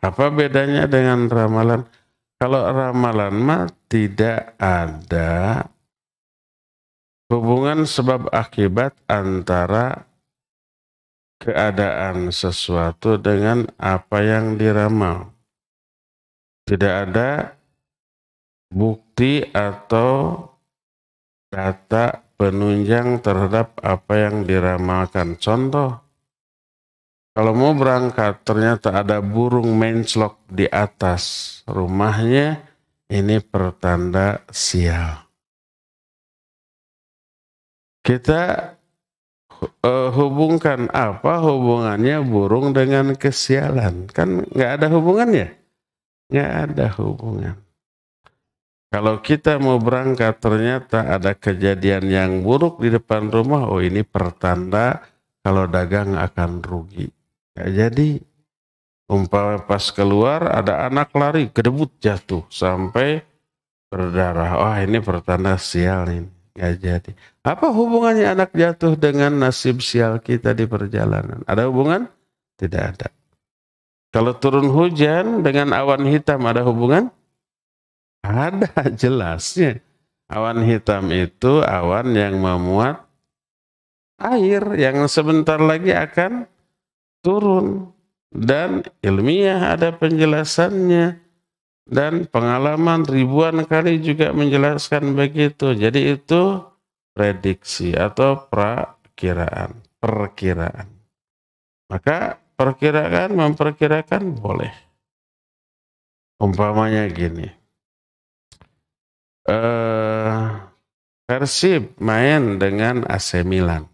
Apa bedanya dengan ramalan? Kalau ramalan mah tidak ada hubungan sebab akibat antara keadaan sesuatu dengan apa yang diramal. Tidak ada bukti atau data penunjang terhadap apa yang diramalkan. Contoh, kalau mau berangkat ternyata ada burung menclok di atas rumahnya, ini pertanda sial. Kita uh, hubungkan apa hubungannya burung dengan kesialan? Kan nggak ada hubungannya. Nggak ada hubungan. Kalau kita mau berangkat ternyata ada kejadian yang buruk di depan rumah, oh ini pertanda kalau dagang akan rugi. Nggak jadi. Umpama pas keluar ada anak lari, kedebut jatuh sampai berdarah. Wah oh, ini pertanda sialin nggak jadi. Apa hubungannya anak jatuh dengan nasib sial kita di perjalanan? Ada hubungan? Tidak ada. Kalau turun hujan dengan awan hitam ada hubungan? Ada, (laughs) jelasnya. Awan hitam itu awan yang memuat air yang sebentar lagi akan turun. Dan ilmiah ada penjelasannya dan pengalaman ribuan kali juga menjelaskan begitu. Jadi itu prediksi atau perkiraan, perkiraan. Maka perkiraan memperkirakan boleh. Umpamanya gini. Eh Persib main dengan AC Milan.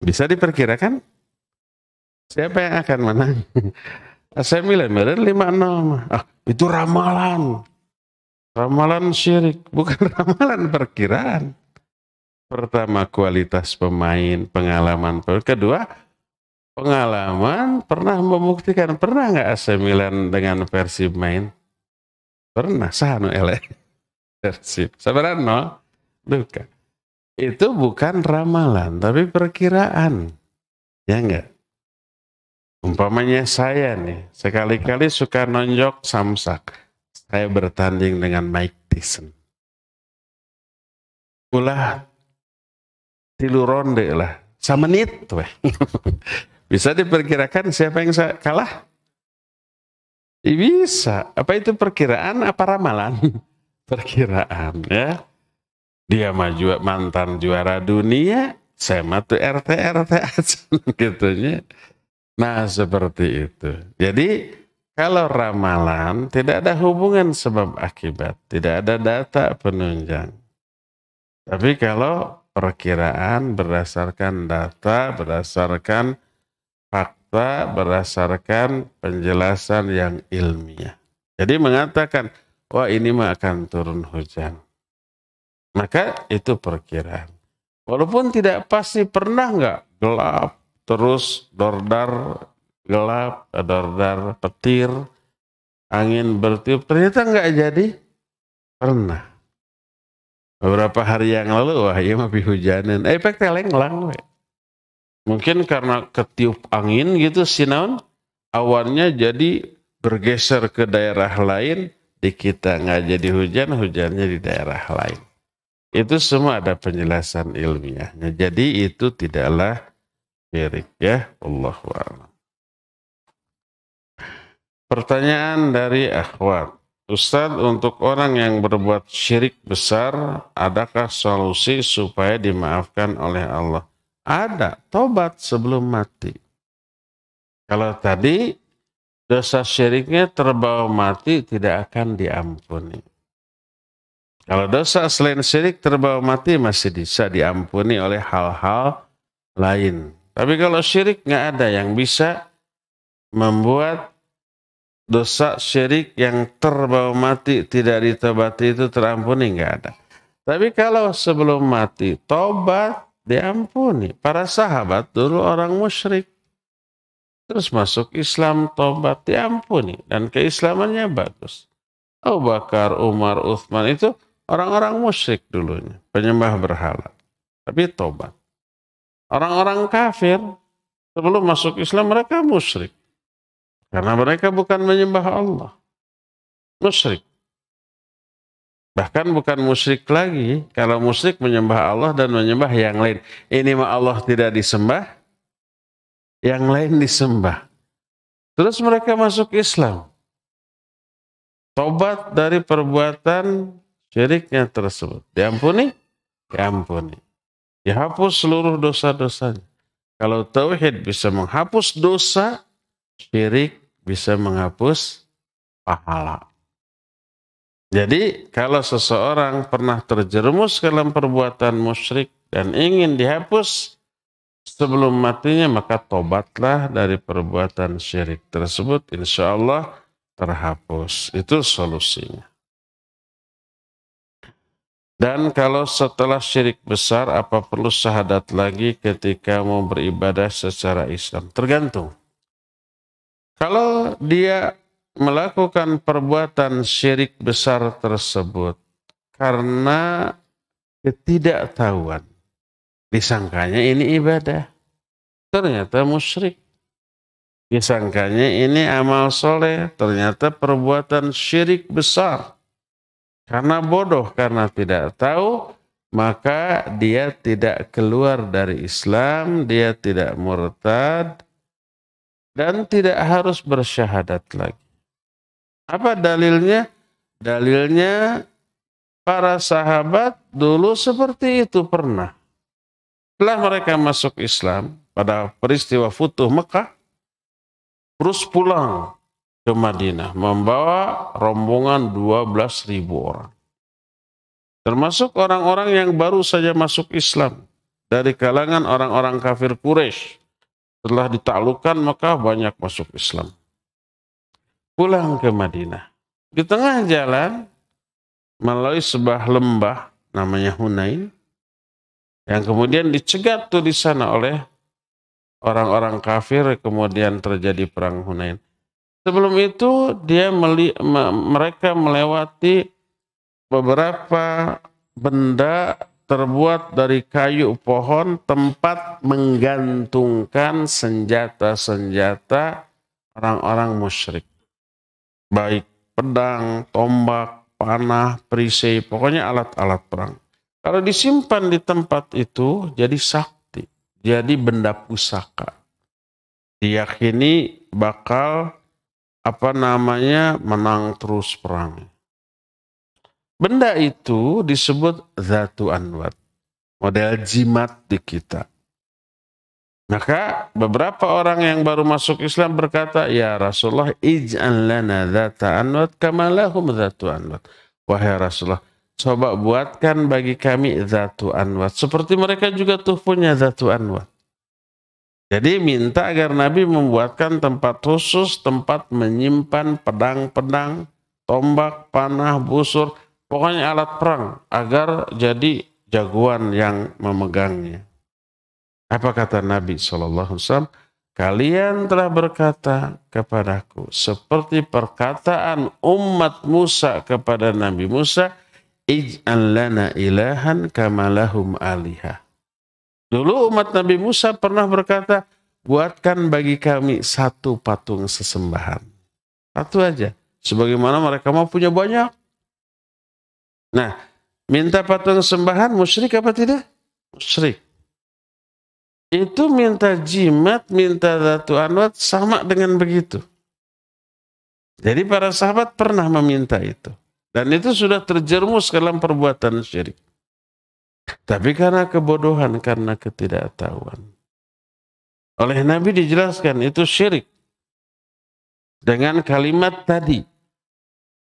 Bisa diperkirakan siapa yang akan menang? (laughs) Saya milih-milih 56. Ah, itu ramalan. Ramalan syirik, bukan (laughs) ramalan perkiraan. Pertama kualitas pemain, pengalaman. Kedua, pengalaman pernah membuktikan. Pernah nggak AC Milan dengan versi main? Pernah, sahanu ele. (laughs) Versi. Sabaran no? Duka. Itu bukan ramalan, tapi perkiraan. Ya nggak. Umpamanya saya nih, sekali-kali suka nonjok samsak. Saya bertanding dengan Mike Tyson. Ulah tilu ronde lah, samenit weh. (laughs) bisa diperkirakan siapa yang kalah? bisa. Apa itu perkiraan apa ramalan? (laughs) perkiraan ya. Dia maju mantan juara dunia, saya matu tuh RT RT (laughs) aja gitu ya. Nah, seperti itu. Jadi, kalau ramalan tidak ada hubungan sebab akibat, tidak ada data penunjang. Tapi kalau perkiraan berdasarkan data, berdasarkan fakta, berdasarkan penjelasan yang ilmiah. Jadi mengatakan, wah ini mah akan turun hujan. Maka itu perkiraan. Walaupun tidak pasti pernah nggak gelap, terus dordar gelap, eh, dordar petir, angin bertiup, ternyata nggak jadi. Pernah. Beberapa hari yang lalu, wah iya mah hujanin. Efek eh, telenglang. Mungkin karena ketiup angin gitu, sinon awannya jadi bergeser ke daerah lain, di kita nggak jadi hujan, hujannya di daerah lain. Itu semua ada penjelasan ilmiahnya. Jadi itu tidaklah syirik ya Allah Pertanyaan dari akhwat. Ustadz, untuk orang yang berbuat syirik besar, adakah solusi supaya dimaafkan oleh Allah? Ada, tobat sebelum mati. Kalau tadi dosa syiriknya terbawa mati tidak akan diampuni. Kalau dosa selain syirik terbawa mati masih bisa diampuni oleh hal-hal lain. Tapi kalau syirik nggak ada yang bisa membuat dosa syirik yang terbawa mati tidak ditobati itu terampuni nggak ada. Tapi kalau sebelum mati tobat diampuni. Para sahabat dulu orang musyrik. Terus masuk Islam tobat diampuni dan keislamannya bagus. Abu Bakar, Umar, Uthman itu orang-orang musyrik dulunya, penyembah berhala. Tapi tobat. Orang-orang kafir sebelum masuk Islam mereka musyrik. Karena mereka bukan menyembah Allah. Musyrik. Bahkan bukan musyrik lagi. Kalau musyrik menyembah Allah dan menyembah yang lain. Ini mah Allah tidak disembah. Yang lain disembah. Terus mereka masuk Islam. Tobat dari perbuatan syiriknya tersebut. Diampuni? Diampuni. Dihapus ya, seluruh dosa-dosanya. Kalau tauhid bisa menghapus dosa, syirik bisa menghapus pahala. Jadi kalau seseorang pernah terjerumus dalam perbuatan musyrik dan ingin dihapus sebelum matinya, maka tobatlah dari perbuatan syirik tersebut. Insya Allah terhapus. Itu solusinya. Dan kalau setelah syirik besar, apa perlu syahadat lagi ketika mau beribadah secara Islam? Tergantung. Kalau dia melakukan perbuatan syirik besar tersebut karena ketidaktahuan, disangkanya ini ibadah, ternyata musyrik. Disangkanya ini amal soleh, ternyata perbuatan syirik besar karena bodoh, karena tidak tahu, maka dia tidak keluar dari Islam, dia tidak murtad, dan tidak harus bersyahadat lagi. Apa dalilnya? Dalilnya para sahabat dulu seperti itu pernah. Setelah mereka masuk Islam pada peristiwa Futuh Mekah, terus pulang ke Madinah membawa rombongan 12.000 orang. Termasuk orang-orang yang baru saja masuk Islam dari kalangan orang-orang kafir Quraisy. Setelah ditaklukkan Mekah banyak masuk Islam. Pulang ke Madinah. Di tengah jalan melalui sebuah lembah namanya Hunain yang kemudian dicegat tuh di sana oleh orang-orang kafir kemudian terjadi perang Hunain. Sebelum itu dia meli, mereka melewati beberapa benda terbuat dari kayu pohon tempat menggantungkan senjata-senjata orang-orang musyrik. Baik pedang, tombak, panah, perisai, pokoknya alat-alat perang. Kalau disimpan di tempat itu jadi sakti, jadi benda pusaka. Diyakini bakal apa namanya menang terus perang. Benda itu disebut zatu anwat, model jimat di kita. Maka beberapa orang yang baru masuk Islam berkata, Ya Rasulullah, ij'an lana zata anwat kamalahum zatu anwat. Wahai Rasulullah, coba buatkan bagi kami zatu anwat. Seperti mereka juga tuh punya zatu anwat. Jadi minta agar Nabi membuatkan tempat khusus, tempat menyimpan pedang-pedang, tombak, panah, busur, pokoknya alat perang agar jadi jagoan yang memegangnya. Apa kata Nabi Shallallahu Alaihi Wasallam? Kalian telah berkata kepadaku seperti perkataan umat Musa kepada Nabi Musa, ij'al lana ilahan kamalahum alihah Dulu umat Nabi Musa pernah berkata, buatkan bagi kami satu patung sesembahan. Satu aja. Sebagaimana mereka mau punya banyak. Nah, minta patung sesembahan, musyrik apa tidak? Musyrik. Itu minta jimat, minta datu anwat sama dengan begitu. Jadi para sahabat pernah meminta itu. Dan itu sudah terjermus dalam perbuatan syirik. Tapi karena kebodohan, karena ketidaktahuan. Oleh Nabi dijelaskan itu syirik. Dengan kalimat tadi.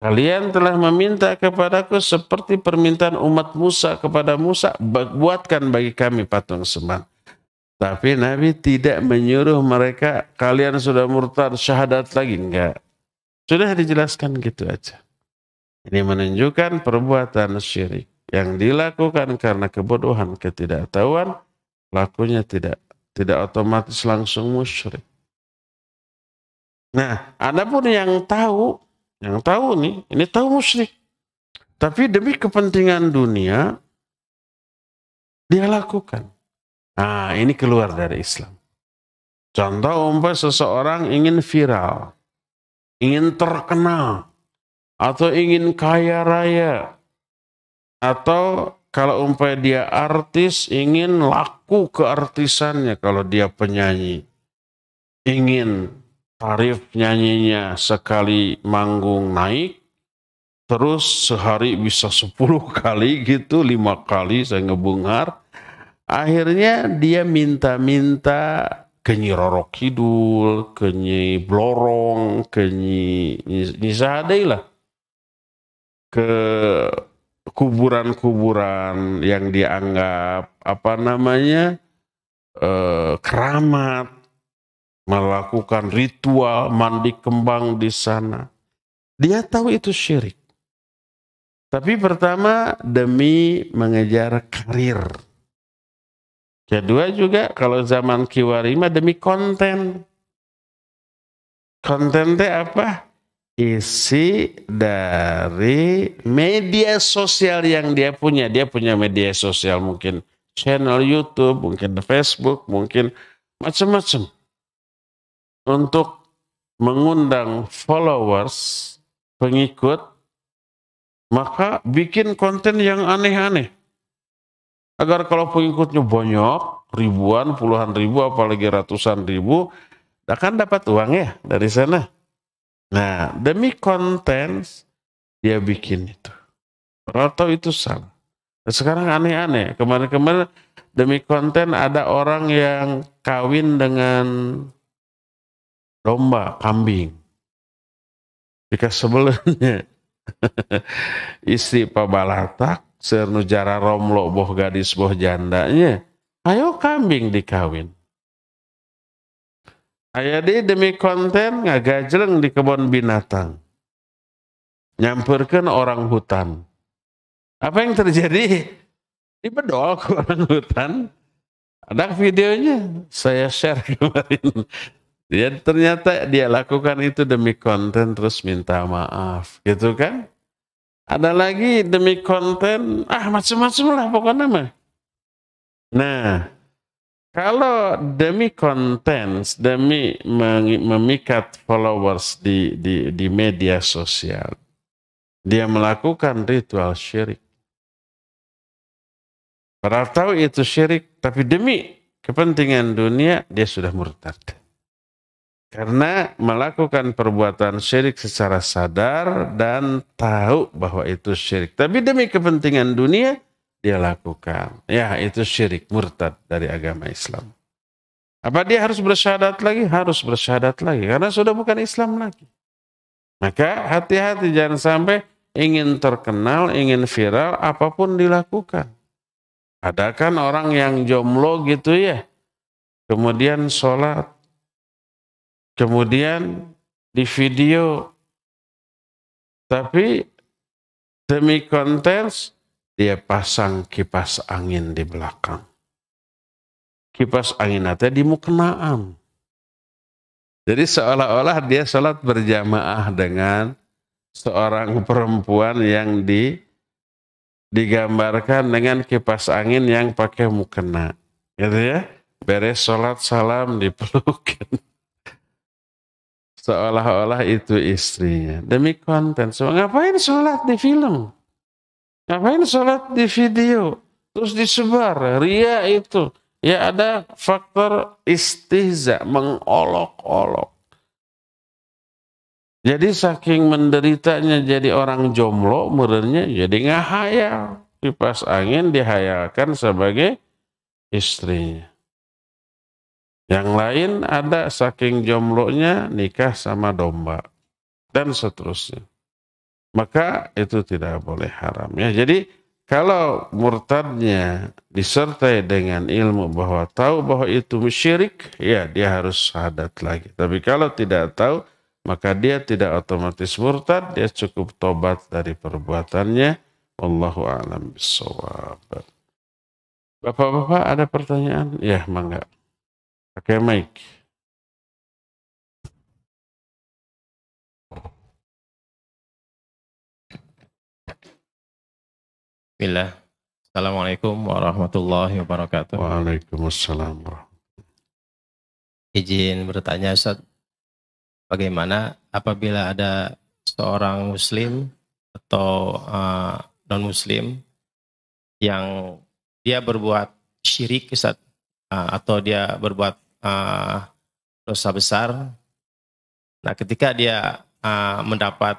Kalian telah meminta kepadaku seperti permintaan umat Musa kepada Musa. Buatkan bagi kami patung sembah. Tapi Nabi tidak menyuruh mereka kalian sudah murtad syahadat lagi. Enggak. Sudah dijelaskan gitu aja. Ini menunjukkan perbuatan syirik yang dilakukan karena kebodohan ketidaktahuan lakunya tidak tidak otomatis langsung musyrik. Nah, ada pun yang tahu, yang tahu nih, ini tahu musyrik. Tapi demi kepentingan dunia dia lakukan. Nah, ini keluar dari Islam. Contoh umpah seseorang ingin viral, ingin terkenal, atau ingin kaya raya, atau kalau umpamanya dia artis ingin laku keartisannya kalau dia penyanyi. Ingin tarif nyanyinya sekali manggung naik, terus sehari bisa sepuluh (laughs) kali gitu, lima kali saya ngebungar. Akhirnya dia minta-minta kenyi rorok kidul, kenyi blorong, kenyi nyisadei lah. Ke kuburan-kuburan yang dianggap apa namanya eh, keramat melakukan ritual mandi kembang di sana. Dia tahu itu syirik. Tapi pertama demi mengejar karir. Kedua juga kalau zaman Kiwarima demi konten. Konten teh apa? isi dari media sosial yang dia punya. Dia punya media sosial mungkin channel YouTube, mungkin Facebook, mungkin macam-macam. Untuk mengundang followers, pengikut, maka bikin konten yang aneh-aneh. Agar kalau pengikutnya banyak, ribuan, puluhan ribu, apalagi ratusan ribu, akan dapat uang ya dari sana. Nah, demi konten dia bikin itu. Roto itu salah. Nah, sekarang aneh-aneh. Kemarin-kemarin demi konten ada orang yang kawin dengan domba, kambing. Jika sebelumnya (laughs) istri Pak Balatak, sernu jara romlo boh gadis boh jandanya, ayo kambing dikawin. Ayadi demi konten ngagajleng di kebun binatang. Nyampurkan orang hutan. Apa yang terjadi? bedol ke orang hutan. Ada videonya, saya share (laughs) kemarin. Dia ternyata dia lakukan itu demi konten terus minta maaf, gitu kan? Ada lagi demi konten, ah macam-macam lah pokoknya mah. Nah, kalau demi konten, demi memikat followers di, di, di media sosial, dia melakukan ritual syirik. Padahal tahu itu syirik, tapi demi kepentingan dunia, dia sudah murtad. Karena melakukan perbuatan syirik secara sadar dan tahu bahwa itu syirik. Tapi demi kepentingan dunia, dia lakukan. Ya, itu syirik murtad dari agama Islam. Apa dia harus bersyahadat lagi? Harus bersyahadat lagi karena sudah bukan Islam lagi. Maka hati-hati jangan sampai ingin terkenal, ingin viral, apapun dilakukan. Ada kan orang yang jomblo gitu ya, kemudian sholat, kemudian di video, tapi demi kontes dia pasang kipas angin di belakang. Kipas angin nanti di mukenaan. Jadi seolah-olah dia sholat berjamaah dengan seorang perempuan yang di digambarkan dengan kipas angin yang pakai mukena. Gitu ya. Beres sholat salam dipelukin. Seolah-olah itu istrinya. Demi konten. So, ngapain sholat di film? Ngapain sholat di video? Terus disebar. Ria itu. Ya ada faktor istihza. Mengolok-olok. Jadi saking menderitanya jadi orang jomblo. muridnya jadi ngahayal. Kipas angin dihayalkan sebagai istrinya. Yang lain ada saking nya nikah sama domba. Dan seterusnya maka itu tidak boleh haram ya. Jadi kalau murtadnya disertai dengan ilmu bahwa tahu bahwa itu musyrik, ya dia harus syahadat lagi. Tapi kalau tidak tahu, maka dia tidak otomatis murtad, dia cukup tobat dari perbuatannya. Wallahu a'lam bishawab. Bapak-bapak ada pertanyaan? Ya, mangga. Pakai Mike. Bismillah. Assalamualaikum warahmatullahi wabarakatuh. Waalaikumsalam Izin bertanya Ustaz, bagaimana apabila ada seorang muslim atau uh, non-muslim yang dia berbuat syirik Ustaz, uh, atau dia berbuat uh, dosa besar. Nah, ketika dia uh, mendapat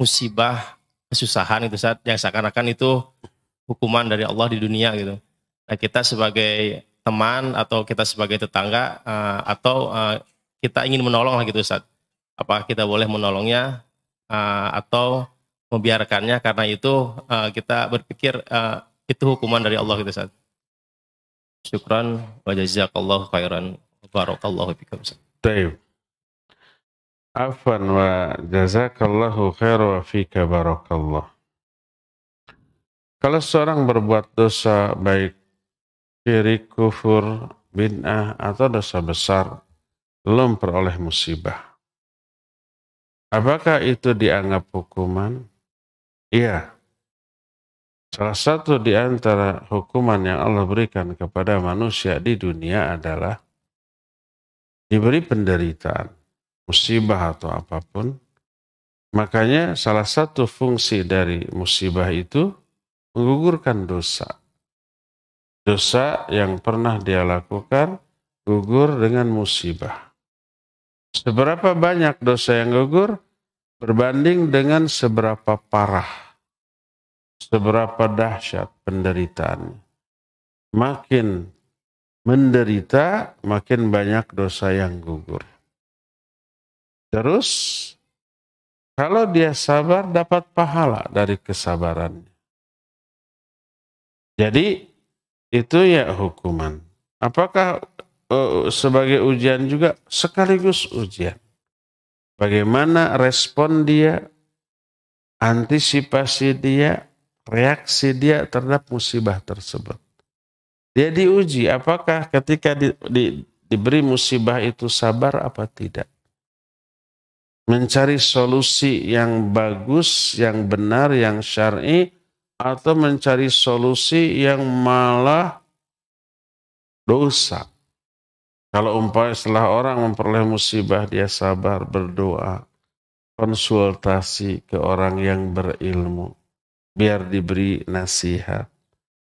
musibah, kesusahan itu saat yang seakan-akan itu hukuman dari Allah di dunia gitu. Nah, kita sebagai teman atau kita sebagai tetangga uh, atau uh, kita ingin menolong lah gitu Ustaz. Apa kita boleh menolongnya uh, atau membiarkannya karena itu uh, kita berpikir uh, itu hukuman dari Allah gitu Ustaz. Syukran wa jazakallahu khairan barakallahu fikum Ustaz. Afan wa jazakallahu khairan wa fika barakallahu. Kalau seorang berbuat dosa baik syirik, kufur, bid'ah atau dosa besar belum peroleh musibah. Apakah itu dianggap hukuman? Iya. Salah satu di antara hukuman yang Allah berikan kepada manusia di dunia adalah diberi penderitaan, musibah atau apapun. Makanya salah satu fungsi dari musibah itu menggugurkan dosa. Dosa yang pernah dia lakukan gugur dengan musibah. Seberapa banyak dosa yang gugur berbanding dengan seberapa parah, seberapa dahsyat penderitaannya. Makin menderita, makin banyak dosa yang gugur. Terus, kalau dia sabar dapat pahala dari kesabarannya. Jadi itu ya hukuman. Apakah uh, sebagai ujian juga sekaligus ujian? Bagaimana respon dia, antisipasi dia, reaksi dia terhadap musibah tersebut? Dia diuji apakah ketika di, di, diberi musibah itu sabar apa tidak? Mencari solusi yang bagus, yang benar, yang syar'i atau mencari solusi yang malah dosa. Kalau umpamanya setelah orang memperoleh musibah, dia sabar berdoa, konsultasi ke orang yang berilmu, biar diberi nasihat,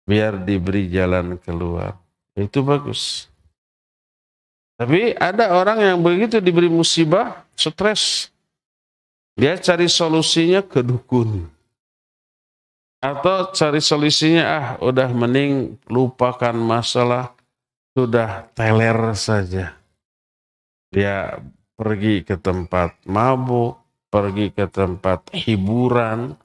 biar diberi jalan keluar. Itu bagus. Tapi ada orang yang begitu diberi musibah, stres. Dia cari solusinya ke dukun atau cari solusinya ah udah mending lupakan masalah sudah teler saja dia pergi ke tempat mabuk pergi ke tempat hiburan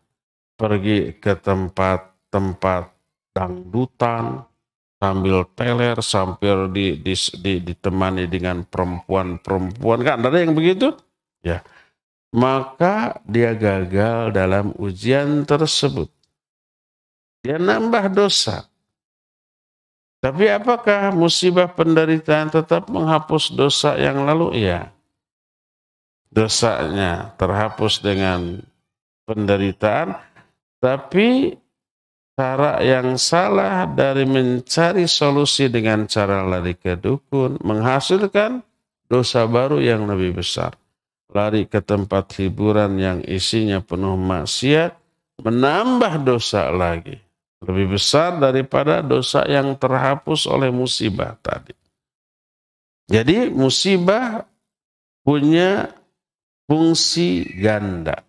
pergi ke tempat tempat dangdutan sambil teler sambil di, di, di, ditemani dengan perempuan-perempuan kan ada yang begitu ya maka dia gagal dalam ujian tersebut dia nambah dosa. Tapi apakah musibah penderitaan tetap menghapus dosa yang lalu? Ya. Dosanya terhapus dengan penderitaan, tapi cara yang salah dari mencari solusi dengan cara lari ke dukun menghasilkan dosa baru yang lebih besar. Lari ke tempat hiburan yang isinya penuh maksiat menambah dosa lagi lebih besar daripada dosa yang terhapus oleh musibah tadi. Jadi musibah punya fungsi ganda.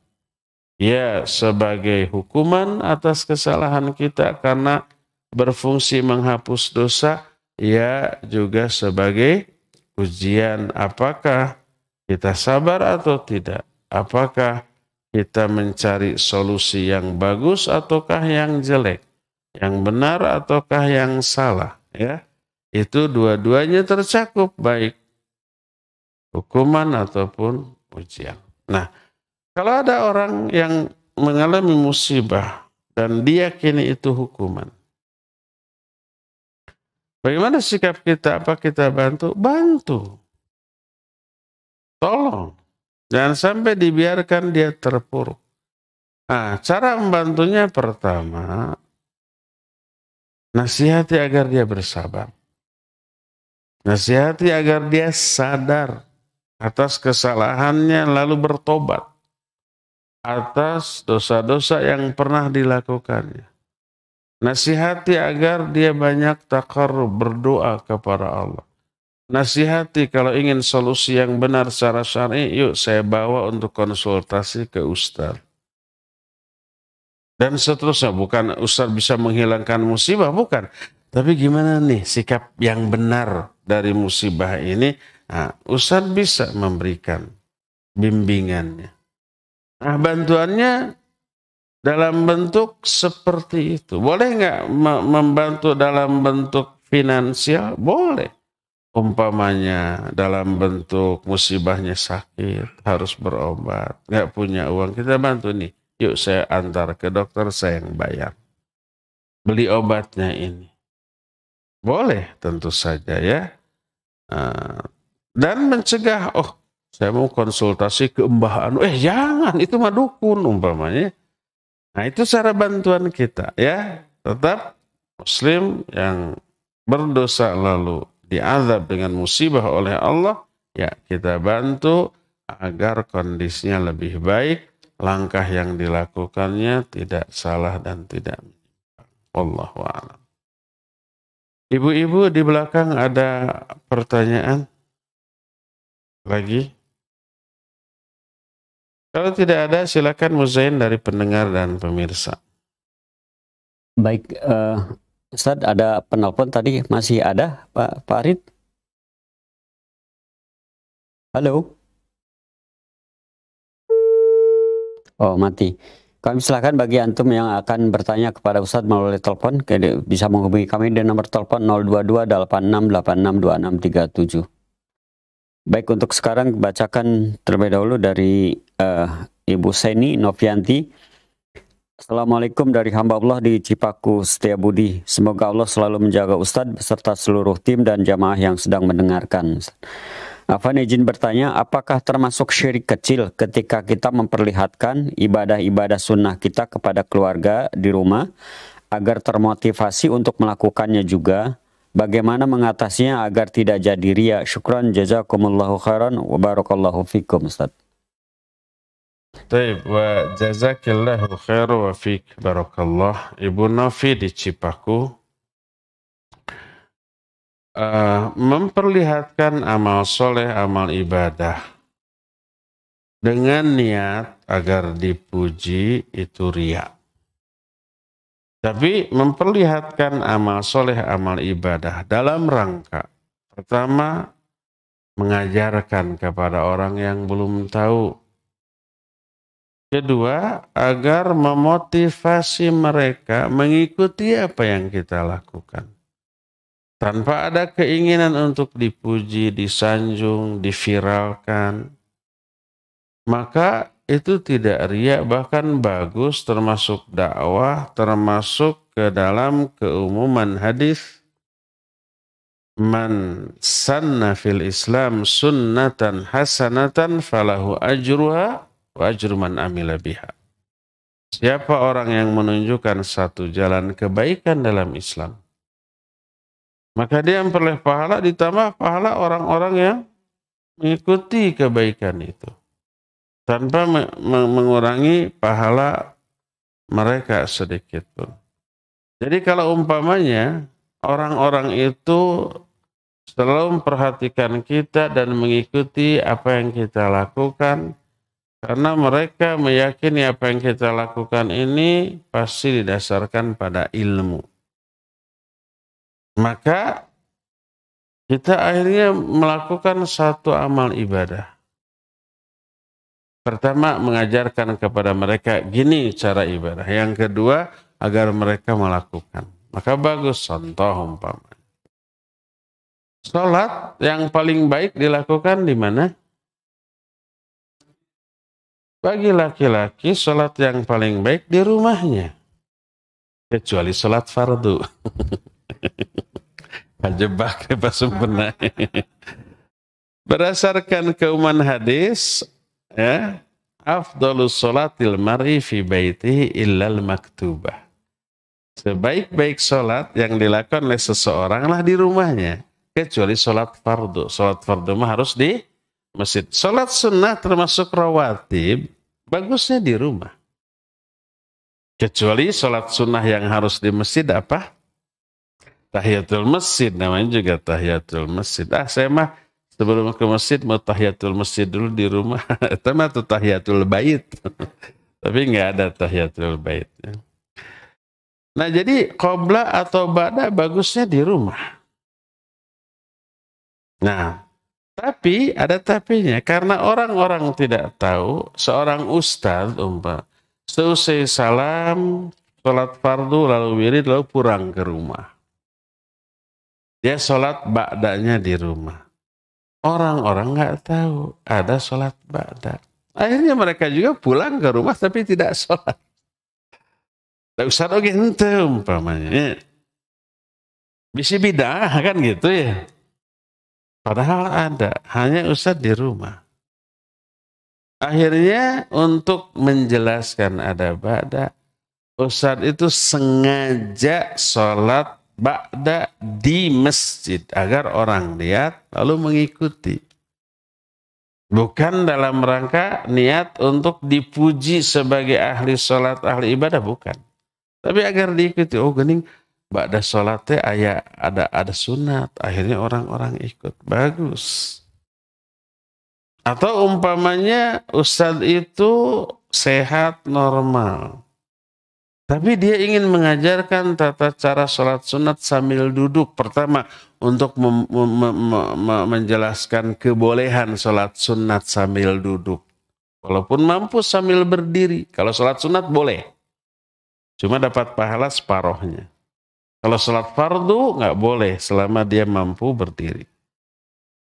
Ya, sebagai hukuman atas kesalahan kita karena berfungsi menghapus dosa, ya juga sebagai ujian apakah kita sabar atau tidak. Apakah kita mencari solusi yang bagus ataukah yang jelek? yang benar ataukah yang salah ya itu dua-duanya tercakup baik hukuman ataupun ujian. Nah, kalau ada orang yang mengalami musibah dan diyakini itu hukuman. Bagaimana sikap kita? Apa kita bantu? Bantu. Tolong. Jangan sampai dibiarkan dia terpuruk. Nah, cara membantunya pertama Nasihati agar dia bersabar. Nasihati agar dia sadar atas kesalahannya lalu bertobat atas dosa-dosa yang pernah dilakukannya. Nasihati agar dia banyak takar berdoa kepada Allah. Nasihati kalau ingin solusi yang benar secara syar'i, yuk saya bawa untuk konsultasi ke ustaz dan seterusnya. Bukan Ustadz bisa menghilangkan musibah, bukan. Tapi gimana nih sikap yang benar dari musibah ini? Nah, Ustadz bisa memberikan bimbingannya. Nah, bantuannya dalam bentuk seperti itu. Boleh nggak membantu dalam bentuk finansial? Boleh. Umpamanya dalam bentuk musibahnya sakit, harus berobat, nggak punya uang, kita bantu nih Yuk saya antar ke dokter, saya yang bayar. Beli obatnya ini. Boleh tentu saja ya. Eh, dan mencegah, oh saya mau konsultasi ke Mbah Anu. Eh jangan, itu mah dukun umpamanya. Nah itu cara bantuan kita ya. Tetap muslim yang berdosa lalu diazab dengan musibah oleh Allah, ya kita bantu agar kondisinya lebih baik langkah yang dilakukannya tidak salah dan tidak menyimpang. Wallahu Ibu-ibu di belakang ada pertanyaan lagi? Kalau tidak ada silakan Muzain dari pendengar dan pemirsa. Baik, uh, Ustaz ada penelpon tadi masih ada Pak Farid? Halo. Oh, mati. Kami silakan bagi antum yang akan bertanya kepada Ustadz melalui telepon, bisa menghubungi kami di nomor telepon 022-8686-2637. Baik, untuk sekarang bacakan terlebih dahulu dari uh, Ibu Seni Novianti. Assalamualaikum dari hamba Allah di Cipaku Budi. Semoga Allah selalu menjaga Ustadz beserta seluruh tim dan jamaah yang sedang mendengarkan. Ustadz. Afan izin bertanya, apakah termasuk syirik kecil ketika kita memperlihatkan ibadah-ibadah sunnah kita kepada keluarga di rumah agar termotivasi untuk melakukannya juga? Bagaimana mengatasinya agar tidak jadi ria? Syukran jazakumullahu khairan wa barakallahu fikum Ustaz. Taib, wa jazakillahu khairu wa fik barakallah. Ibu Nafi di Cipaku, uh, memperlihatkan amal soleh, amal ibadah dengan niat agar dipuji itu ria. Tapi memperlihatkan amal soleh, amal ibadah dalam rangka pertama mengajarkan kepada orang yang belum tahu. Kedua, agar memotivasi mereka mengikuti apa yang kita lakukan tanpa ada keinginan untuk dipuji, disanjung, diviralkan, maka itu tidak riak bahkan bagus termasuk dakwah termasuk ke dalam keumuman hadis man sanna fil islam sunnatan hasanatan falahu ajruha wa ajru man amila biha siapa orang yang menunjukkan satu jalan kebaikan dalam Islam maka dia memperoleh pahala ditambah pahala orang-orang yang mengikuti kebaikan itu. Tanpa mengurangi pahala mereka sedikit pun. Jadi kalau umpamanya orang-orang itu selalu memperhatikan kita dan mengikuti apa yang kita lakukan, karena mereka meyakini apa yang kita lakukan ini pasti didasarkan pada ilmu maka kita akhirnya melakukan satu amal ibadah. Pertama, mengajarkan kepada mereka gini cara ibadah. Yang kedua, agar mereka melakukan. Maka bagus contoh umpama. Salat yang paling baik dilakukan di mana? Bagi laki-laki, salat yang paling baik di rumahnya. Kecuali salat fardu. (laughs) Kajebak (laughs) Pak Berdasarkan keumuman hadis, ya, afdalus salatil mar'i fi baitihi illal maktubah. Sebaik-baik solat yang dilakukan oleh seseoranglah di rumahnya. Kecuali solat fardu. Solat fardu mah harus di masjid. Solat sunnah termasuk rawatib, bagusnya di rumah. Kecuali salat sunnah yang harus di masjid apa? tahiyatul masjid namanya juga tahiyatul masjid. Ah saya mah sebelum ke masjid mau tahiyatul masjid dulu di rumah. Itu (laughs) mah tuh tahiyatul bait. (laughs) Tapi nggak ada tahiyatul bait. Ya. Nah jadi qobla atau ba'da bagusnya di rumah. Nah, tapi ada tapinya karena orang-orang tidak tahu seorang ustadz umpah selesai salam sholat fardu lalu wirid lalu pulang ke rumah dia sholat ba'danya di rumah. Orang-orang nggak -orang tahu ada sholat ba'da. Akhirnya mereka juga pulang ke rumah tapi tidak sholat. Tidak usah oke ente umpamanya. Iya. Bisa bidah kan gitu ya. Padahal ada, hanya usah di rumah. Akhirnya untuk menjelaskan ada ba'da, Ustadz itu sengaja sholat ba'da di masjid agar orang lihat lalu mengikuti. Bukan dalam rangka niat untuk dipuji sebagai ahli sholat, ahli ibadah, bukan. Tapi agar diikuti, oh gening, ba'da sholatnya ayah, ada, ada sunat, akhirnya orang-orang ikut. Bagus. Atau umpamanya Ustadz itu sehat normal. Tapi dia ingin mengajarkan tata cara sholat sunat sambil duduk. Pertama, untuk menjelaskan kebolehan sholat sunat sambil duduk. Walaupun mampu sambil berdiri. Kalau sholat sunat boleh. Cuma dapat pahala separohnya. Kalau sholat fardu nggak boleh selama dia mampu berdiri.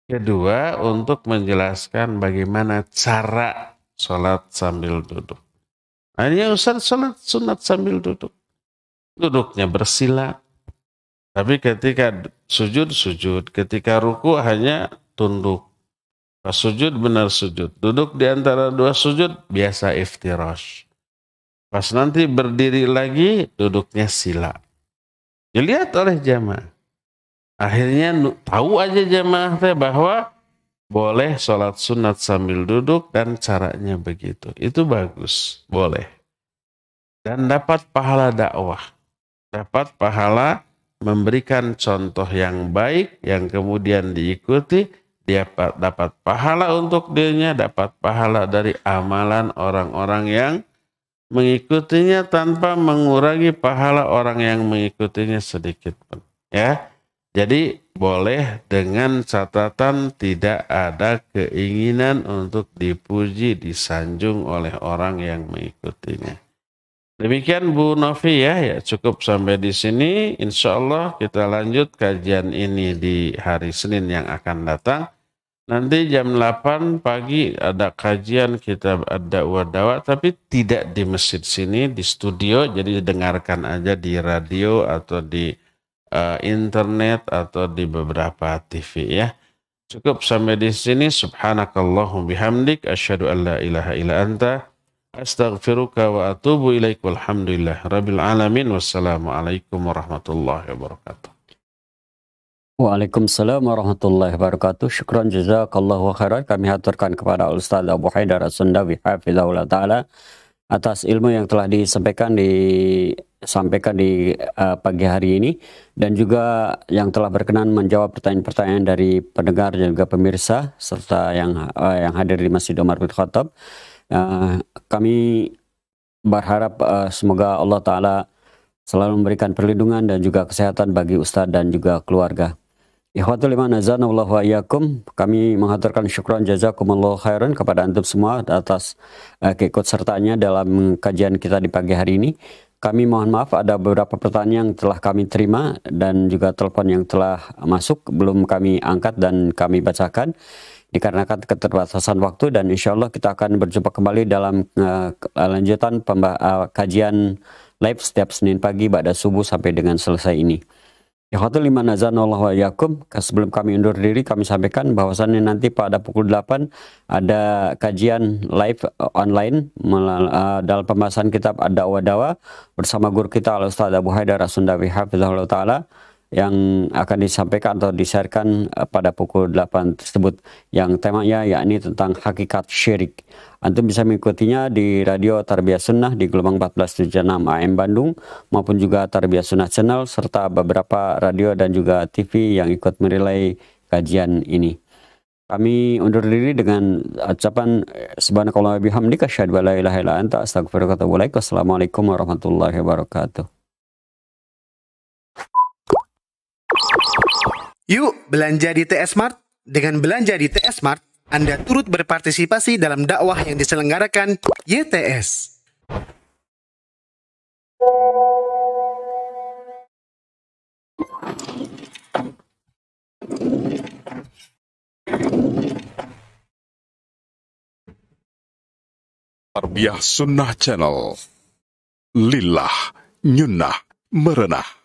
Kedua, untuk menjelaskan bagaimana cara sholat sambil duduk. Hanya Ustaz sholat sunat sambil duduk. Duduknya bersila. Tapi ketika sujud, sujud. Ketika ruku hanya tunduk. Pas sujud benar sujud. Duduk di antara dua sujud biasa iftirash. Pas nanti berdiri lagi duduknya sila. Dilihat oleh jamaah. Akhirnya tahu aja jamaah teh bahwa boleh sholat sunat sambil duduk dan caranya begitu. Itu bagus, boleh. Dan dapat pahala dakwah. Dapat pahala memberikan contoh yang baik yang kemudian diikuti dia dapat pahala untuk dirinya, dapat pahala dari amalan orang-orang yang mengikutinya tanpa mengurangi pahala orang yang mengikutinya sedikit pun. Ya, jadi boleh dengan catatan tidak ada keinginan untuk dipuji, disanjung oleh orang yang mengikutinya. Demikian Bu Novi ya, ya cukup sampai di sini. Insya Allah kita lanjut kajian ini di hari Senin yang akan datang. Nanti jam 8 pagi ada kajian kita ada wadawat tapi tidak di masjid sini, di studio. Jadi dengarkan aja di radio atau di Eh, internet atau di beberapa TV ya. Cukup sampai di sini. Subhanakallahum bihamdik. Asyadu an la ilaha ila anta. Astaghfiruka wa atubu ilaik. Walhamdulillah. Rabbil alamin. Wassalamualaikum warahmatullahi wabarakatuh. Waalaikumsalam warahmatullahi wabarakatuh. Syukran jazakallahu khairan kami haturkan kepada Ustaz Abu Haidar As-Sundawi hafizahullah taala atas ilmu yang telah disampaikan di sampaikan di uh, pagi hari ini dan juga yang telah berkenan menjawab pertanyaan-pertanyaan dari pendengar dan juga pemirsa serta yang uh, yang hadir di Masjid Umar bin Khattab. Uh, kami berharap uh, semoga Allah taala selalu memberikan perlindungan dan juga kesehatan bagi ustadz dan juga keluarga. Ikhwatul iman azanallahu wa iyyakum. Kami menghaturkan syukran jazakumullah khairan kepada antum semua atas uh, keikutsertaannya dalam kajian kita di pagi hari ini. Kami mohon maaf ada beberapa pertanyaan yang telah kami terima dan juga telepon yang telah masuk belum kami angkat dan kami bacakan dikarenakan keterbatasan waktu dan insya Allah kita akan berjumpa kembali dalam uh, lanjutan uh, kajian live setiap Senin pagi pada subuh sampai dengan selesai ini. Ikhwatul lima nazanallahu wa yakum. Sebelum kami undur diri, kami sampaikan bahwasannya nanti pada pukul 8 ada kajian live eh, online eh, dalam pembahasan kitab Ad-Da'wa Dawa bersama guru kita Al-Ustaz Abu Haidar Asundawi Hafizahullah Ta'ala yang akan disampaikan atau disiarkan eh, pada pukul 8 tersebut yang temanya yakni tentang hakikat syirik. Antum bisa mengikutinya di radio Tarbiyah Sunnah di gelombang 1476 AM Bandung maupun juga Tarbiyah Sunnah Channel serta beberapa radio dan juga TV yang ikut merilai kajian ini. Kami undur diri dengan ucapan subhanakallah bihamdika an la ilaha illa anta astaghfiruka wa Assalamualaikum warahmatullahi wabarakatuh. Yuk belanja di TS Smart Dengan belanja di TS Smart anda turut berpartisipasi dalam dakwah yang diselenggarakan YTS. Tarbiyah Sunnah Channel Lillah Nyunnah Merenah